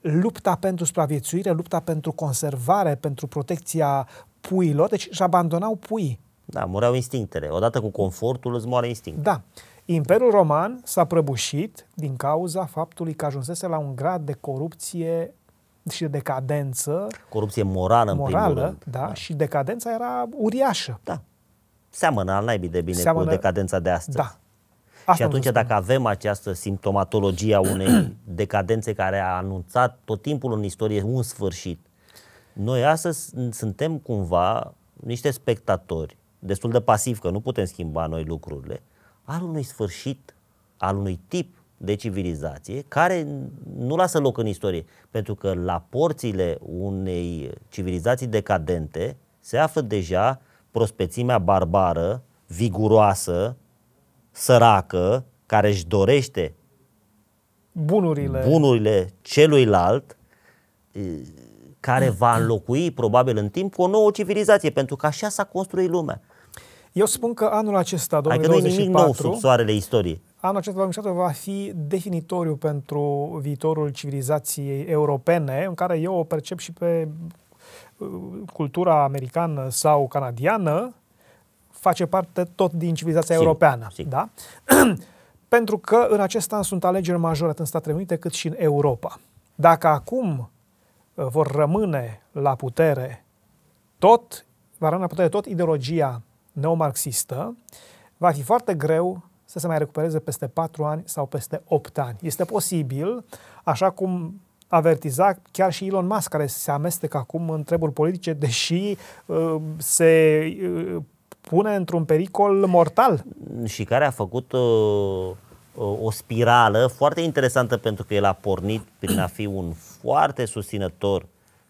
B: lupta pentru supraviețuire, lupta pentru conservare, pentru protecția puilor, deci își abandonau puii.
A: Da, mureau instinctele. Odată cu confortul îți moare instinctul.
B: Da. Imperiul Roman s-a prăbușit din cauza faptului că ajunsese la un grad de corupție și de decadență.
A: Corupție morală, morală în primul rând.
B: Da, da, și decadența era uriașă. Da
A: seamănă al naibii de bine seamănă... cu decadența de astăzi. Da. Asta și atunci dacă avem această simptomatologie a unei decadențe care a anunțat tot timpul în istorie un sfârșit, noi astăzi suntem cumva niște spectatori, destul de pasivi, că nu putem schimba noi lucrurile, al unui sfârșit, al unui tip de civilizație care nu lasă loc în istorie, pentru că la porțile unei civilizații decadente se află deja prospețimea barbară, viguroasă, săracă, care își dorește
B: bunurile,
A: bunurile celuilalt, care va înlocui probabil în timp cu o nouă civilizație, pentru că așa s-a construit lumea. Eu spun că anul acesta, 2024, adică nu e nimic nou sub soarele istoriei.
B: Anul acesta, 2024, va fi definitoriu pentru viitorul civilizației europene, în care eu o percep și pe cultura americană sau canadiană face parte tot din civilizația sim, europeană. Sim. Da? Pentru că în acest an sunt alegeri majore atât în Statele Unite cât și în Europa. Dacă acum uh, vor rămâne la putere tot, va rămâne la putere tot ideologia neomarxistă, va fi foarte greu să se mai recupereze peste 4 ani sau peste 8 ani. Este posibil, așa cum avertiza chiar și Elon Musk, care se amestecă acum în treburi politice, deși uh, se uh, pune într-un pericol mortal.
A: Și care a făcut uh, uh o spirală foarte interesantă pentru că el a pornit prin a fi un foarte susținător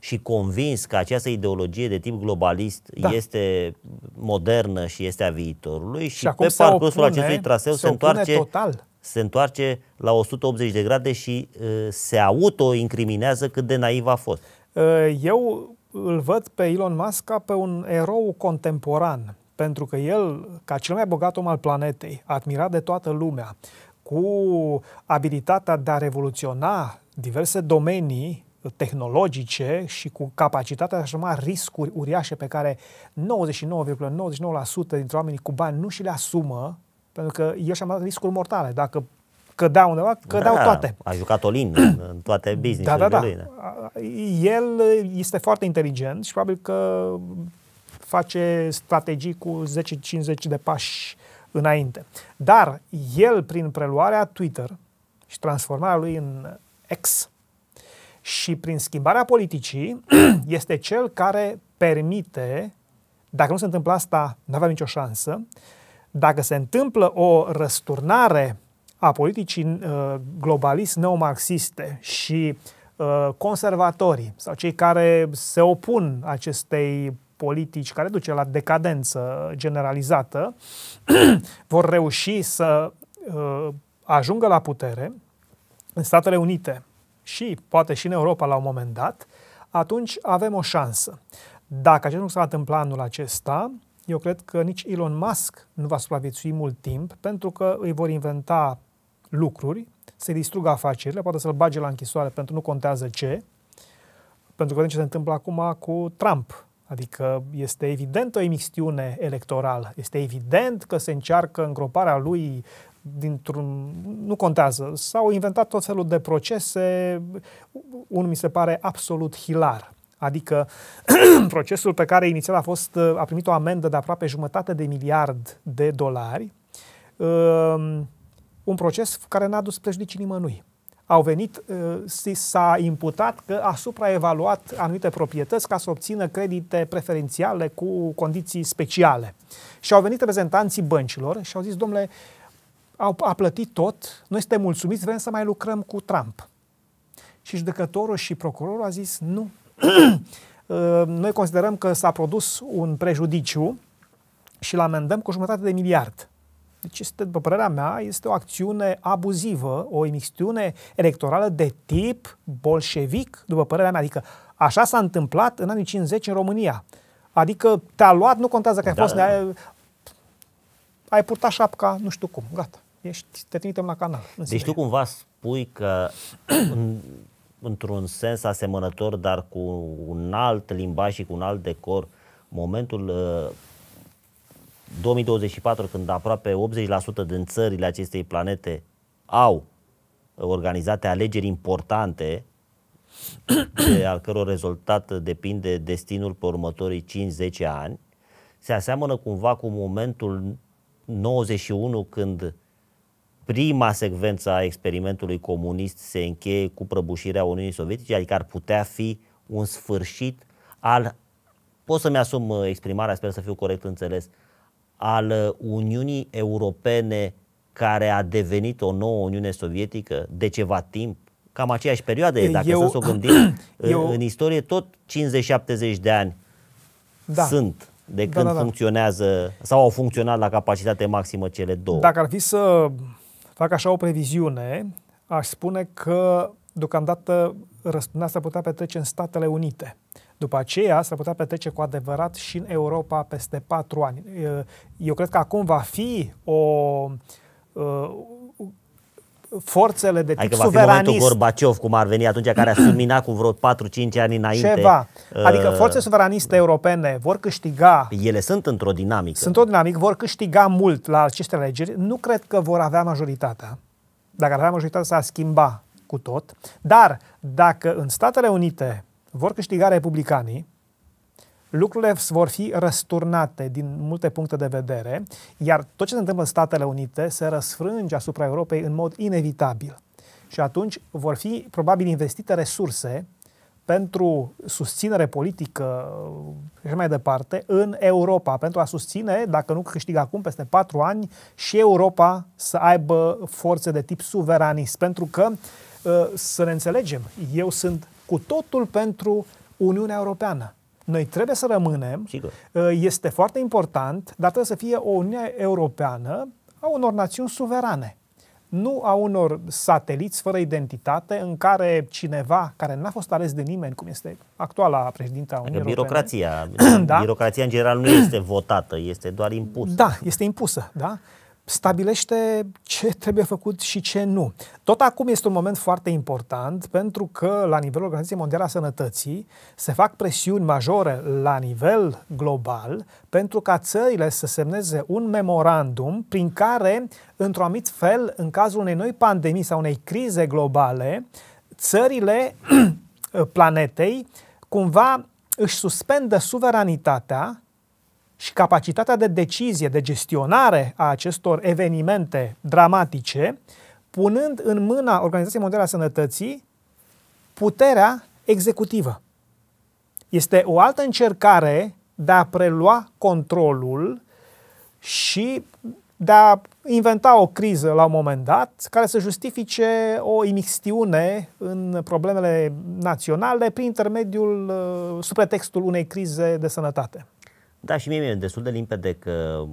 A: și convins că această ideologie de tip globalist da. este modernă și este a viitorului și, și pe parcursul opune, acestui traseu se, se întoarce total se întoarce la 180 de grade și uh, se auto-incriminează cât de naiv a fost.
B: Uh, eu îl văd pe Elon Musk ca pe un erou contemporan, pentru că el, ca cel mai bogat om al planetei, admirat de toată lumea, cu abilitatea de a revoluționa diverse domenii tehnologice și cu capacitatea de a asuma riscuri uriașe pe care 99,99% dintre oamenii cu bani nu și le asumă, pentru că eu și-am dat riscuri mortale. Dacă cădeau undeva, cădeau da, toate.
A: A jucat o în toate business da, da, da. lui. Da.
B: El este foarte inteligent și probabil că face strategii cu 10-50 de pași înainte. Dar el, prin preluarea Twitter și transformarea lui în X, și prin schimbarea politicii este cel care permite, dacă nu se întâmplă asta, nu aveam nicio șansă, dacă se întâmplă o răsturnare a politicii uh, globalist neomarxiste și uh, conservatorii sau cei care se opun acestei politici care duce la decadență generalizată vor reuși să uh, ajungă la putere în Statele Unite, și poate și în Europa la un moment dat, atunci avem o șansă. Dacă acest lucru s-a întâmplat anul acesta, eu cred că nici Elon Musk nu va supraviețui mult timp pentru că îi vor inventa lucruri, se i distrugă afacerile, poate să-l bage la închisoare pentru nu contează ce, pentru că vedem ce se întâmplă acum cu Trump. Adică este evident o emixtiune electorală, este evident că se încearcă îngroparea lui dintr-un... nu contează. S-au inventat tot felul de procese, unul mi se pare absolut hilar. Adică procesul pe care inițial a fost, a primit o amendă de aproape jumătate de miliard de dolari, um, un proces care n-a dus prejudicii nimănui. Au venit, uh, s-a imputat că a supraevaluat anumite proprietăți ca să obțină credite preferențiale cu condiții speciale. Și au venit reprezentanții băncilor și au zis, domnule, au, a plătit tot, noi suntem mulțumiți, vrem să mai lucrăm cu Trump. Și judecătorul și procurorul a zis nu. Uh, noi considerăm că s-a produs un prejudiciu și l amendăm cu jumătate de miliard. Deci, este, după părerea mea, este o acțiune abuzivă, o emisiune electorală de tip bolșevic, după părerea mea. Adică, așa s-a întâmplat în anii 50 în România. Adică, te-a luat, nu contează că ai da. fost... ai purtat șapca, nu știu cum, gata ești, te trimitem la canal. Deci tu
A: cumva spui că în, într-un sens asemănător, dar cu un alt limbaj și cu un alt decor, momentul uh, 2024, când aproape 80% din țările acestei planete au organizate alegeri importante, de al căror rezultat depinde destinul pe următorii 5-10 ani, se aseamănă cumva cu momentul 91 când prima secvență a experimentului comunist se încheie cu prăbușirea Uniunii Sovietice, adică ar putea fi un sfârșit al, pot să-mi asum uh, exprimarea, sper să fiu corect înțeles, al uh, Uniunii Europene care a devenit o nouă Uniune Sovietică de ceva timp, cam aceeași perioadă, dacă eu, să o s-o gândim, eu, în istorie tot 50-70 de ani da. sunt de da, când da, da, da. funcționează sau au funcționat la capacitate maximă cele două. Dacă
B: ar fi să Fac așa o previziune, aș spune că deocamdată răspunea s-ar putea petrece în Statele Unite. După aceea s-ar putea petrece cu adevărat și în Europa peste patru ani. Eu cred că acum va fi o, forțele de adică tip suveranist. Adică va fi Gorbaciov,
A: cum ar veni atunci, care a subminat cu vreo 4-5 ani înainte. Ceva. Uh, adică forțe
B: suveraniste europene vor câștiga... Ele sunt într-o dinamică. Sunt o dinamică, vor câștiga mult la aceste alegeri. Nu cred că vor avea majoritatea. Dacă ar avea majoritatea, s-ar schimba cu tot. Dar dacă în Statele Unite vor câștiga republicanii, lucrurile vor fi răsturnate din multe puncte de vedere, iar tot ce se întâmplă în Statele Unite se răsfrânge asupra Europei în mod inevitabil. Și atunci vor fi probabil investite resurse pentru susținere politică uh, și mai departe în Europa, pentru a susține, dacă nu câștigă acum, peste patru ani, și Europa să aibă forțe de tip suveranist. Pentru că, uh, să ne înțelegem, eu sunt cu totul pentru Uniunea Europeană. Noi trebuie să rămânem. Sigur. Uh, este foarte important, dar trebuie să fie o Uniune Europeană a unor națiuni suverane nu a unor sateliți fără identitate în care cineva care n-a fost ales de nimeni, cum este actuala președinta Uniunii adică birocrația,
A: da? birocrația în general nu este votată, este doar impusă.
B: Da, este impusă, da? stabilește ce trebuie făcut și ce nu. Tot acum este un moment foarte important pentru că la nivelul Organizației Mondiale a Sănătății se fac presiuni majore la nivel global pentru ca țările să semneze un memorandum prin care, într-un anumit fel, în cazul unei noi pandemii sau unei crize globale, țările planetei cumva își suspendă suveranitatea și capacitatea de decizie, de gestionare a acestor evenimente dramatice, punând în mâna Organizației Mondiale a Sănătății puterea executivă. Este o altă încercare de a prelua controlul și de a inventa o criză la un moment dat care să justifice o imixtiune în problemele naționale prin intermediul, uh, sub pretextul unei crize de sănătate.
A: Da, și mie mi-e destul de limpede că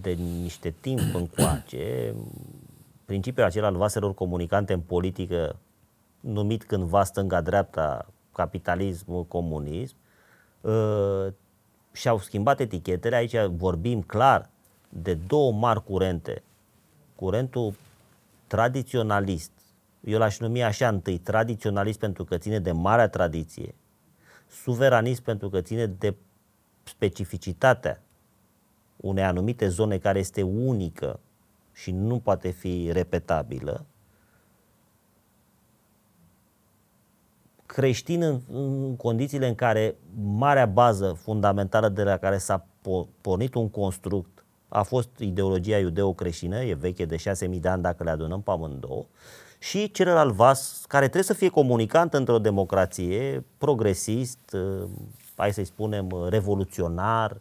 A: de niște timp încoace, principiul acela al vaselor comunicante în politică, numit cândva stânga-dreapta capitalism, comunism, ă, și-au schimbat etichetele. Aici vorbim clar de două mari curente. Curentul tradiționalist, eu l-aș numi așa întâi, tradiționalist pentru că ține de marea tradiție, suveranist pentru că ține de specificitatea unei anumite zone care este unică și nu poate fi repetabilă, creștin în, în condițiile în care marea bază fundamentală de la care s-a pornit un construct a fost ideologia iudeo-creștină, e veche de 6.000 de ani dacă le adunăm pe amândouă, și celălalt vas care trebuie să fie comunicant într-o democrație, progresist, hai să-i spunem, uh, revoluționar,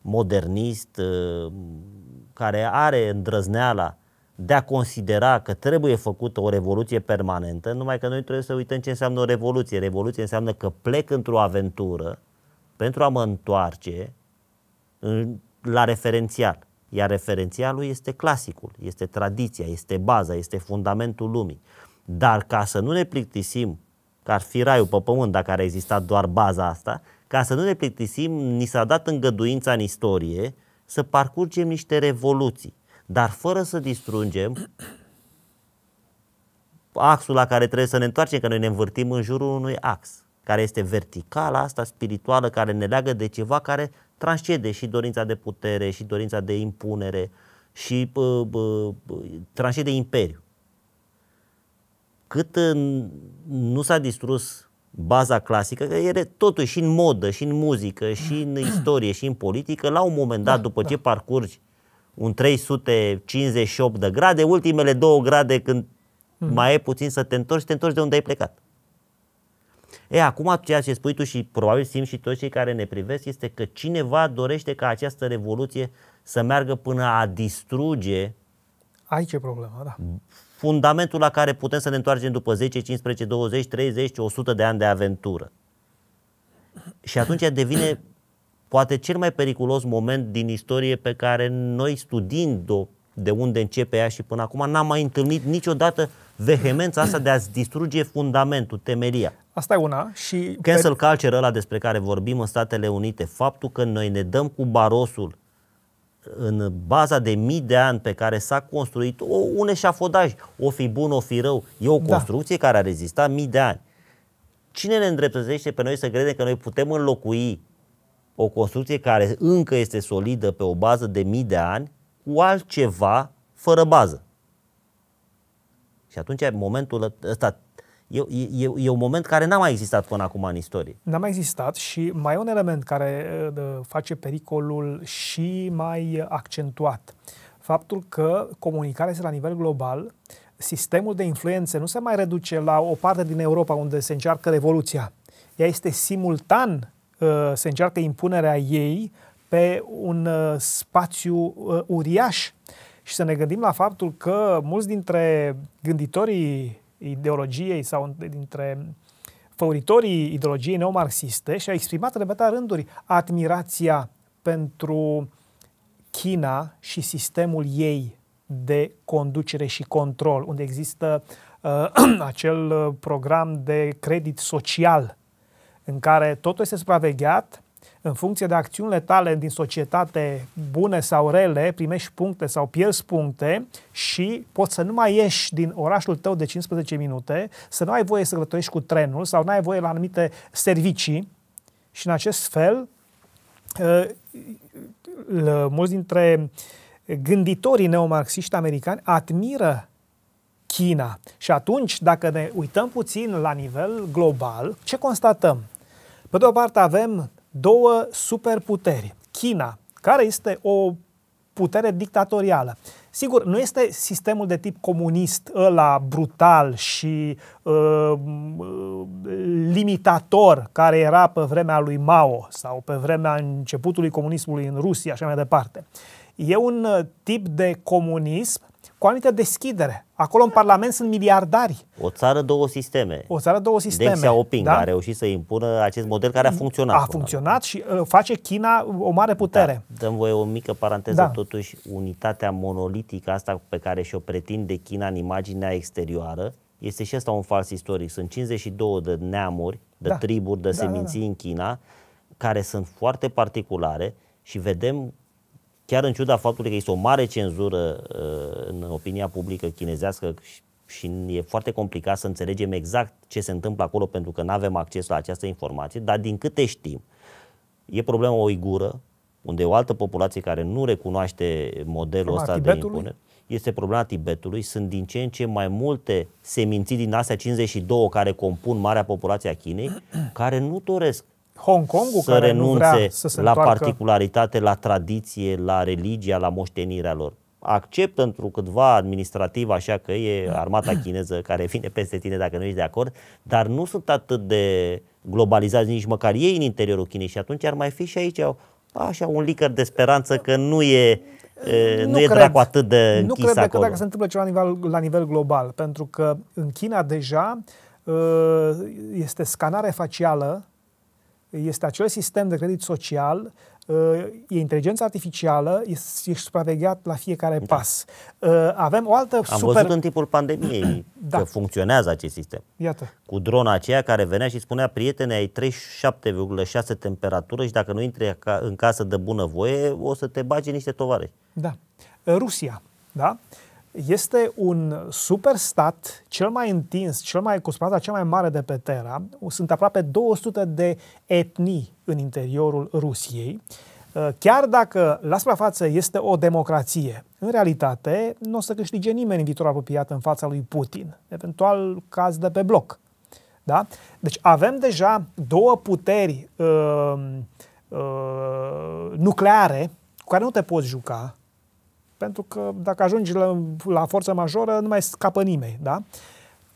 A: modernist, uh, care are îndrăzneala de a considera că trebuie făcută o revoluție permanentă, numai că noi trebuie să uităm ce înseamnă o revoluție. Revoluție înseamnă că plec într-o aventură pentru a mă întoarce la referențial. Iar referențialul este clasicul, este tradiția, este baza, este fundamentul lumii. Dar ca să nu ne plictisim că ar fi raiul pe pământ dacă ar exista doar baza asta, ca să nu ne plictisim, ni s-a dat îngăduința în istorie să parcurgem niște revoluții, dar fără să distrungem axul la care trebuie să ne întoarcem, că noi ne învârtim în jurul unui ax, care este verticala asta spirituală, care ne leagă de ceva care transcede și dorința de putere, și dorința de impunere, și bă, bă, bă, transcede imperiu. Cât în, nu s-a distrus baza clasică, că e totuși și în modă, și în muzică, și în istorie, și în politică, la un moment dat, da, după da. ce parcurgi un 358 de grade, ultimele două grade când hmm. mai e puțin să te întorci, te întorci de unde ai plecat. E, acum ceea ce spui tu și probabil simți și toți cei care ne privesc este că cineva dorește ca această revoluție să meargă până a distruge
B: Aici e problema, da
A: fundamentul la care putem să ne întoarcem după 10, 15, 20, 30, 100 de ani de aventură. Și atunci devine poate cel mai periculos moment din istorie pe care noi studiind-o de unde începe ea și până acum n-am mai întâlnit niciodată vehemența asta de a-ți distruge fundamentul, temeria. Asta e una și... Cancel pe... culture ăla despre care vorbim în Statele Unite, faptul că noi ne dăm cu barosul în baza de mii de ani pe care s-a construit o, un eșafodaj, o fi bun, o fi rău, e o da. construcție da. care a rezistat mii de ani. Cine ne îndreptățește pe noi să credem că noi putem înlocui o construcție care încă este solidă pe o bază de mii de ani cu altceva fără bază? Și atunci, în momentul ăsta, E, e, e un moment care n-a mai existat până acum în istorie.
B: N-a mai existat și mai e un element care uh, face pericolul și mai accentuat. Faptul că comunicarea este la nivel global, sistemul de influențe nu se mai reduce la o parte din Europa unde se încearcă revoluția. Ea este simultan, uh, se încearcă impunerea ei pe un uh, spațiu uriaș. Și să ne gândim la faptul că mulți dintre gânditorii ideologiei sau dintre făuritorii ideologiei neomarxiste și a exprimat repeta rânduri admirația pentru China și sistemul ei de conducere și control, unde există uh, acel uh, program de credit social în care totul este supravegheat în funcție de acțiunile tale din societate, bune sau rele, primești puncte sau pierzi puncte și poți să nu mai ieși din orașul tău de 15 minute, să nu ai voie să călătorești cu trenul sau nu ai voie la anumite servicii și în acest fel ă, mulți dintre gânditorii neomarxiști americani admiră China. Și atunci, dacă ne uităm puțin la nivel global, ce constatăm? Pe de o parte avem două superputeri. China, care este o putere dictatorială. Sigur, nu este sistemul de tip comunist ăla brutal și uh, limitator care era pe vremea lui Mao sau pe vremea începutului comunismului în Rusia și așa mai departe. E un uh, tip de comunism cu anumită deschidere. Acolo în Parlament sunt miliardari.
A: O țară, două sisteme. O țară, două sisteme. Deng Xiaoping da? a reușit să impună acest model care a funcționat. A
B: funcționat și uh, face China uh, o mare da, putere.
A: Da. Dăm voie o mică paranteză, da. totuși, unitatea monolitică asta pe care și-o pretinde China în imaginea exterioară, este și asta un fals istoric. Sunt 52 de neamuri, de da. triburi, de da, da seminții da, da. în China, care sunt foarte particulare și vedem chiar în ciuda faptului că este o mare cenzură uh, în opinia publică chinezească și e foarte complicat să înțelegem exact ce se întâmplă acolo pentru că nu avem acces la această informație, dar din câte știm, e problema igură, unde e o altă populație care nu recunoaște modelul ăsta de impunere. Este problema Tibetului. Sunt din ce în ce mai multe seminții din astea 52 care compun marea populație a Chinei, care nu doresc Hong Kong să care renunțe nu vrea să se la întoarcă... particularitate, la tradiție, la religia, la moștenirea lor. Acceptă într câtva administrativ, așa că e armata chineză care vine peste tine dacă nu ești de acord, dar nu sunt atât de globalizați nici măcar ei în interiorul Chinei și atunci ar mai fi și aici așa un licăr de speranță că nu e nu, nu e cred. dracu atât de Nu cred acolo. că dacă se
B: întâmplă ceva la nivel, la nivel global, pentru că în China deja ă, este scanare facială este acel sistem de credit social, uh, e inteligența artificială, e supravegheat la fiecare da. pas. Uh, avem o altă Am super... văzut în timpul pandemiei da. că
A: funcționează acest sistem. Iată. Cu drona aceea care venea și spunea, prietene, ai 37,6 temperatură și dacă nu intri în casă de bunăvoie, o să te bagi niște tovare.
B: Da. Rusia, da? Uh, este un superstat cel mai întins, cel mai cu suprafața cea mai mare de pe Terra. Sunt aproape 200 de etnii în interiorul Rusiei. Uh, chiar dacă la suprafață este o democrație, în realitate nu o să câștige nimeni în viitorul apropiat în fața lui Putin, eventual caz de pe bloc. Da? Deci avem deja două puteri uh, uh, nucleare cu care nu te poți juca, pentru că dacă ajungi la, la forță majoră, nu mai scapă nimeni, da?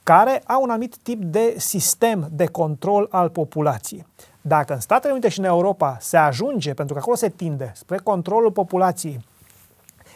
B: care au un anumit tip de sistem de control al populației. Dacă în Statele Unite și în Europa se ajunge, pentru că acolo se tinde, spre controlul populației,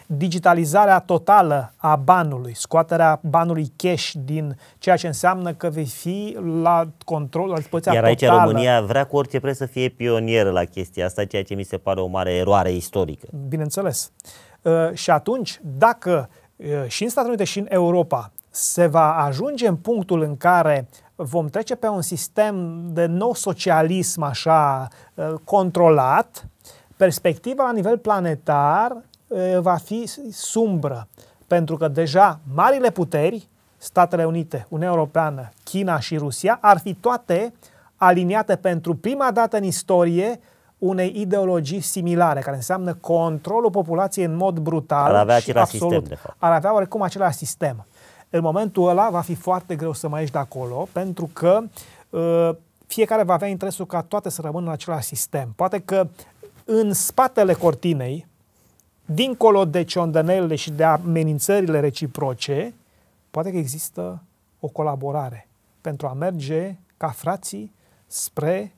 B: digitalizarea totală a banului, scoaterea banului cash din ceea ce înseamnă că vei fi la control, la dispoziția Iar aici totală. România vrea
A: cu orice preț să fie pionieră la chestia asta, ceea ce mi se pare o mare eroare istorică.
B: Bineînțeles. Uh, Uh, și atunci, dacă uh, și în Statele Unite și în Europa se va ajunge în punctul în care vom trece pe un sistem de nou socialism așa uh, controlat, perspectiva la nivel planetar va fi sumbră, pentru că deja marile puteri, Statele Unite, Uniunea Europeană, China și Rusia, ar fi toate aliniate pentru prima dată în istorie unei ideologii similare, care înseamnă controlul populației în mod brutal ar avea și absolut. Sistem, de fapt. Ar avea oricum același sistem. În momentul ăla va fi foarte greu să mai ieși de acolo, pentru că uh, fiecare va avea interesul ca toate să rămână în același sistem. Poate că în spatele cortinei, dincolo de ciondănelele și de amenințările reciproce, poate că există o colaborare pentru a merge ca frații spre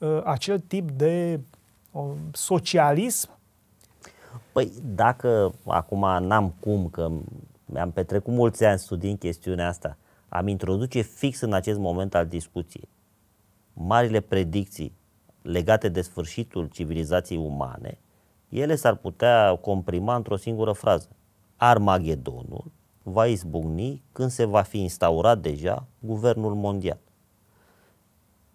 B: Uh, acel tip de uh,
A: socialism? Păi dacă acum n-am cum, că mi-am petrecut mulți ani studiind chestiunea asta, am introduce fix în acest moment al discuției marile predicții legate de sfârșitul civilizației umane, ele s-ar putea comprima într-o singură frază. Armagedonul va izbucni când se va fi instaurat deja guvernul mondial.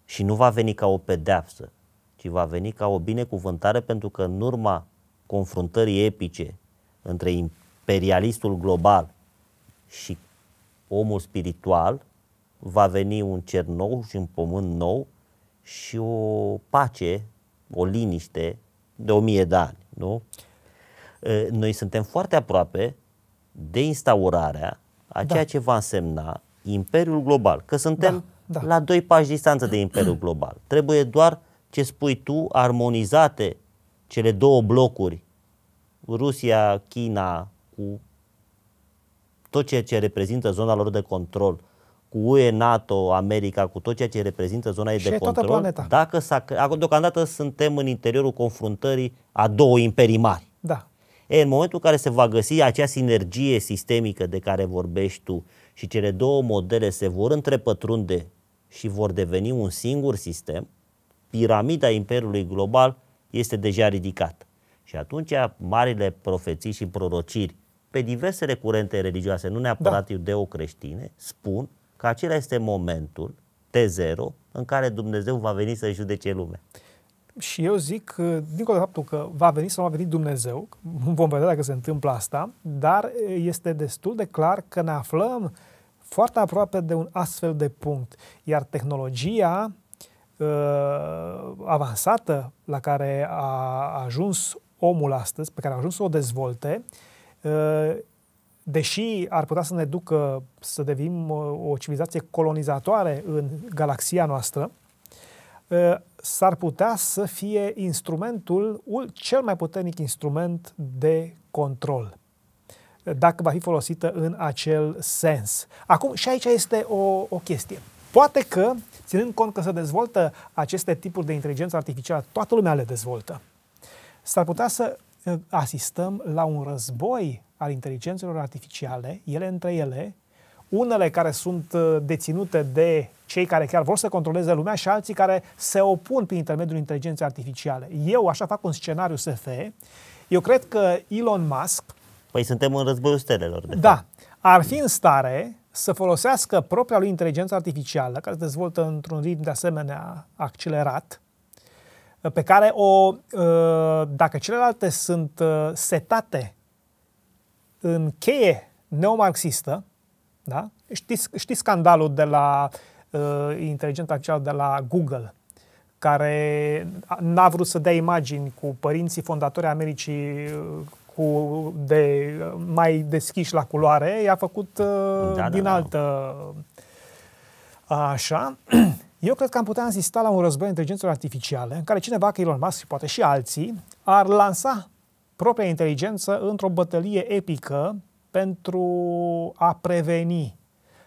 A: Și nu va veni ca o pedeapsă, ci va veni ca o binecuvântare pentru că în urma confruntării epice între imperialistul global și omul spiritual, va veni un cer nou și un pământ nou și o pace, o liniște de o mie de ani, nu? Noi suntem foarte aproape de instaurarea a da. ceea da. ce va însemna Imperiul Global, că suntem da da. la doi pași distanță de imperiul global. Trebuie doar ce spui tu, armonizate cele două blocuri, Rusia, China, cu tot ceea ce reprezintă zona lor de control, cu UE, NATO, America, cu tot ceea ce reprezintă zona ei de control. Planeta. Dacă acum deocamdată suntem în interiorul confruntării a două imperii mari. Da. E, în momentul în care se va găsi acea sinergie sistemică de care vorbești tu și cele două modele se vor întrepătrunde și vor deveni un singur sistem, piramida Imperiului Global este deja ridicată. Și atunci marile profeții și prorociri pe diversele curente religioase, nu neapărat da. iudeo-creștine, spun că acela este momentul T0 în care Dumnezeu va veni să judece lumea.
B: Și eu zic, uh, dincolo de faptul că va veni sau va veni Dumnezeu, vom vedea dacă se întâmplă asta, dar uh, este destul de clar că ne aflăm foarte aproape de un astfel de punct. Iar tehnologia uh, avansată la care a ajuns omul astăzi, pe care a ajuns să o dezvolte, uh, deși ar putea să ne ducă să devenim uh, o civilizație colonizatoare în galaxia noastră, uh, s-ar putea să fie instrumentul, cel mai puternic instrument de control dacă va fi folosită în acel sens. Acum, și aici este o, o chestie. Poate că, ținând cont că se dezvoltă aceste tipuri de inteligență artificială, toată lumea le dezvoltă, s-ar putea să uh, asistăm la un război al inteligențelor artificiale, ele între ele, unele care sunt uh, deținute de cei care chiar vor să controleze lumea și alții care se opun prin intermediul inteligenței artificiale. Eu așa fac un scenariu SF. Eu cred că Elon Musk
A: Păi suntem în războiul stelelor.
B: De da. Fapt. Ar fi în stare să folosească propria lui inteligență artificială, care se dezvoltă într-un ritm de asemenea accelerat, pe care o, uh, dacă celelalte sunt uh, setate în cheie neomarxistă, da? știți, știți scandalul de la uh, inteligența artificială de la Google, care n-a vrut să dea imagini cu părinții fondatori Americii uh, cu de, mai deschiși la culoare, i-a făcut uh, da, da din da, altă... Da. Așa. Eu cred că am putea insista la un război inteligențelor artificiale, în care cineva, că Elon Musk și poate și alții, ar lansa propria inteligență într-o bătălie epică pentru a preveni.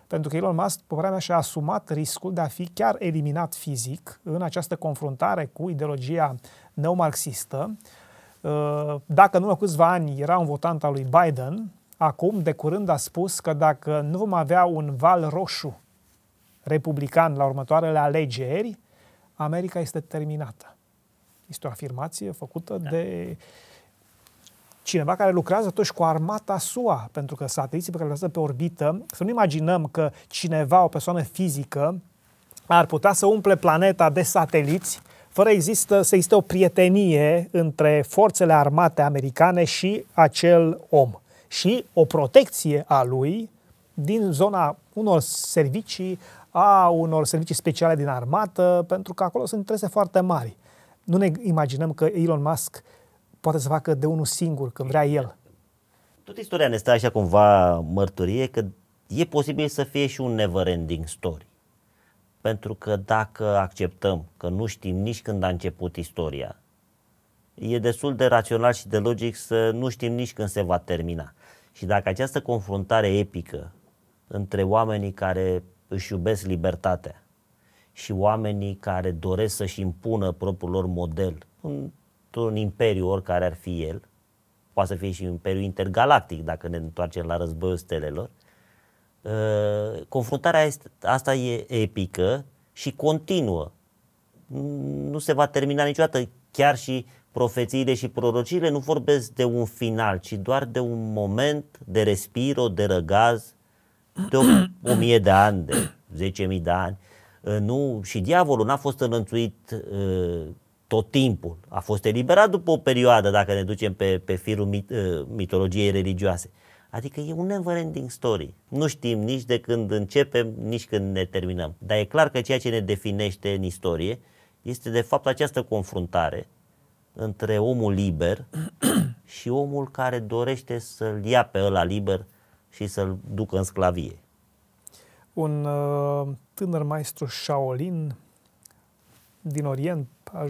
B: Pentru că Elon Musk, pe vremea, și-a asumat riscul de a fi chiar eliminat fizic în această confruntare cu ideologia neomarxistă, Uh, dacă în urmă câțiva ani era un votant al lui Biden, acum, de curând, a spus că dacă nu vom avea un val roșu republican la următoarele alegeri, America este terminată. Este o afirmație făcută da. de cineva care lucrează totuși cu armata SUA, pentru că sateliții pe care le lasă pe orbită, să nu imaginăm că cineva, o persoană fizică, ar putea să umple planeta de sateliți fără există, să existe o prietenie între forțele armate americane și acel om și o protecție a lui din zona unor servicii, a unor servicii speciale din armată, pentru că acolo sunt interese foarte mari. Nu ne imaginăm că Elon Musk poate să facă de unul singur când vrea el.
A: Tot istoria ne stă așa cumva mărturie că e posibil să fie și un never ending story. Pentru că dacă acceptăm că nu știm nici când a început istoria, e destul de rațional și de logic să nu știm nici când se va termina. Și dacă această confruntare epică între oamenii care își iubesc libertatea și oamenii care doresc să-și impună propriul lor model într-un imperiu oricare ar fi el, poate să fie și un imperiu intergalactic dacă ne întoarcem la războiul stelelor, Uh, confruntarea asta e epică și continuă. Nu se va termina niciodată. Chiar și profețiile și prorociile nu vorbesc de un final, ci doar de un moment de respiro, de răgaz, de o, o mie de ani, de zece mii de ani. Uh, nu, și diavolul n-a fost înlănțuit uh, tot timpul. A fost eliberat după o perioadă, dacă ne ducem pe, pe firul mit, mitologiei religioase. Uh, Adică e un never ending story. Nu știm nici de când începem, nici când ne terminăm. Dar e clar că ceea ce ne definește în istorie este de fapt această confruntare între omul liber și omul care dorește să-l ia pe ăla liber și să-l ducă în sclavie.
B: Un uh, tânăr maestru Shaolin din Orient,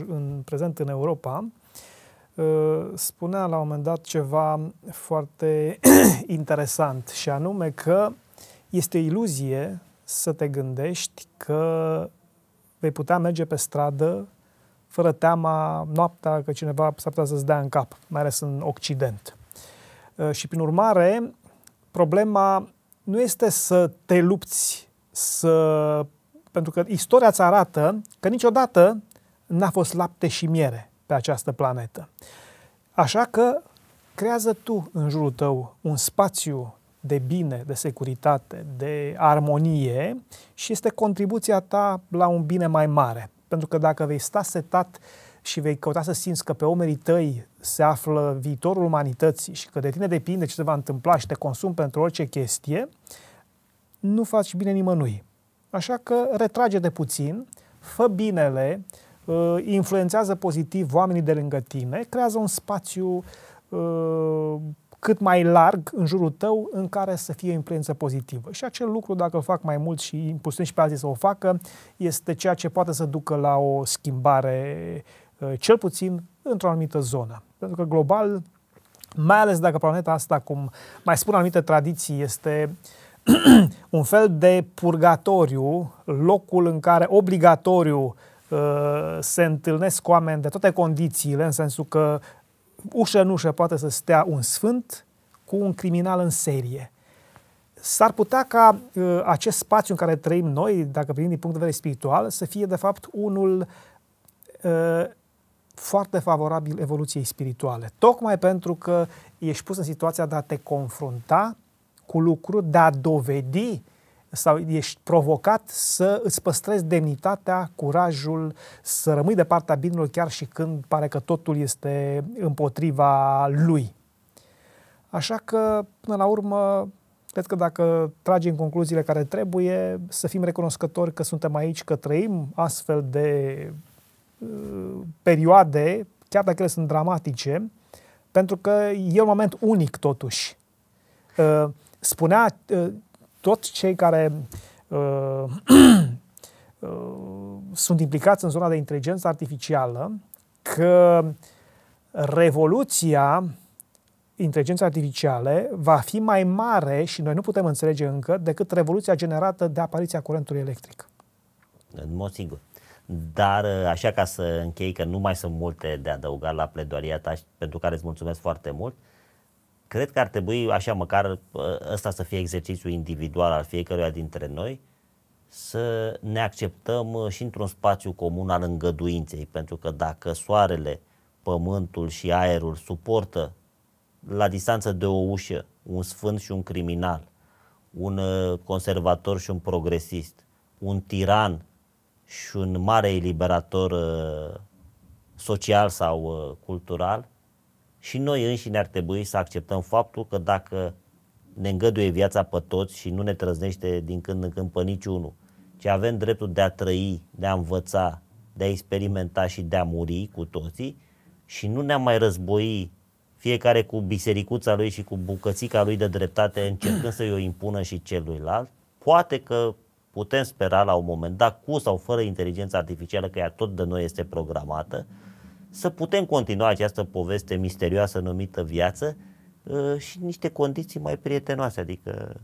B: în, prezent în Europa, spunea la un moment dat ceva foarte interesant și anume că este o iluzie să te gândești că vei putea merge pe stradă fără teama noaptea că cineva s-ar putea să-ți dea în cap, mai ales în Occident. Și prin urmare, problema nu este să te lupți să... pentru că istoria îți arată că niciodată n-a fost lapte și miere pe această planetă. Așa că creează tu în jurul tău un spațiu de bine, de securitate, de armonie și este contribuția ta la un bine mai mare. Pentru că dacă vei sta setat și vei căuta să simți că pe omerii tăi se află viitorul umanității și că de tine depinde ce se va întâmpla și te consum pentru orice chestie, nu faci bine nimănui. Așa că retrage de puțin, fă binele, Uh, influențează pozitiv oamenii de lângă tine, creează un spațiu uh, cât mai larg în jurul tău în care să fie o influență pozitivă. Și acel lucru, dacă îl fac mai mult și impulsăm și pe alții să o facă, este ceea ce poate să ducă la o schimbare, uh, cel puțin într-o anumită zonă. Pentru că global, mai ales dacă planeta asta, cum mai spun anumite tradiții, este un fel de purgatoriu, locul în care obligatoriu uh, Uh, se întâlnesc oameni de toate condițiile, în sensul că ușă în ușă poate să stea un sfânt cu un criminal în serie. S-ar putea ca uh, acest spațiu în care trăim noi, dacă privim din punct de vedere spiritual, să fie de fapt unul uh, foarte favorabil evoluției spirituale. Tocmai pentru că ești pus în situația de a te confrunta cu lucruri, de a dovedi uh, sau ești provocat să îți păstrezi demnitatea, curajul, să rămâi de partea binelui chiar și când pare că totul este împotriva lui. Așa că, până la urmă, cred că dacă tragem concluziile care trebuie, să fim recunoscători că suntem aici, că trăim astfel de uh, perioade, chiar dacă ele sunt dramatice, pentru că e un moment unic totuși. Uh, spunea uh, toți cei care uh, uh, sunt implicați în zona de inteligență artificială că revoluția inteligenței artificiale va fi mai mare și noi nu putem înțelege încă decât revoluția generată de apariția curentului electric.
A: În mod sigur. Dar uh, așa ca să închei, că nu mai sunt multe de adăugat la pledoaria ta, pentru care îți mulțumesc foarte mult, Cred că ar trebui, așa măcar, ă, ăsta să fie exercițiul individual al fiecăruia dintre noi, să ne acceptăm ă, și într-un spațiu comun al îngăduinței, pentru că dacă soarele, pământul și aerul suportă la distanță de o ușă un sfânt și un criminal, un ă, conservator și un progresist, un tiran și un mare eliberator social sau cultural, și noi înșine ar trebui să acceptăm faptul că dacă ne îngăduie viața pe toți și nu ne trăznește din când în când pe niciunul, ci avem dreptul de a trăi, de a învăța, de a experimenta și de a muri cu toții și nu ne-am mai război fiecare cu bisericuța lui și cu bucățica lui de dreptate încercând să-i o impună și celuilalt, poate că putem spera la un moment dat, cu sau fără inteligența artificială, că ea tot de noi este programată, să putem continua această poveste misterioasă numită viață uh, și niște condiții mai prietenoase, adică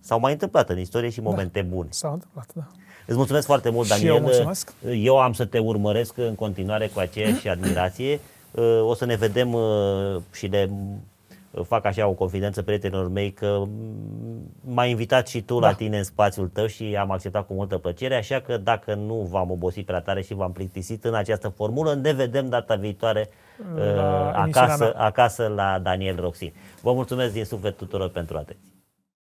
A: s-au mai întâmplat în istorie și da. momente da, bune. S-au întâmplat, da. Îți mulțumesc foarte mult, Daniel. Și eu, mulțumesc. eu am să te urmăresc în continuare cu aceeași admirație. Uh, o să ne vedem uh, și de fac așa o confidență prietenilor mei că m-ai invitat și tu da. la tine în spațiul tău și am acceptat cu multă plăcere, așa că dacă nu v-am obosit prea tare și v-am plictisit în această formulă, ne vedem data viitoare la uh, acasă, acasă la Daniel Roxin. Vă mulțumesc din suflet tuturor pentru atenție.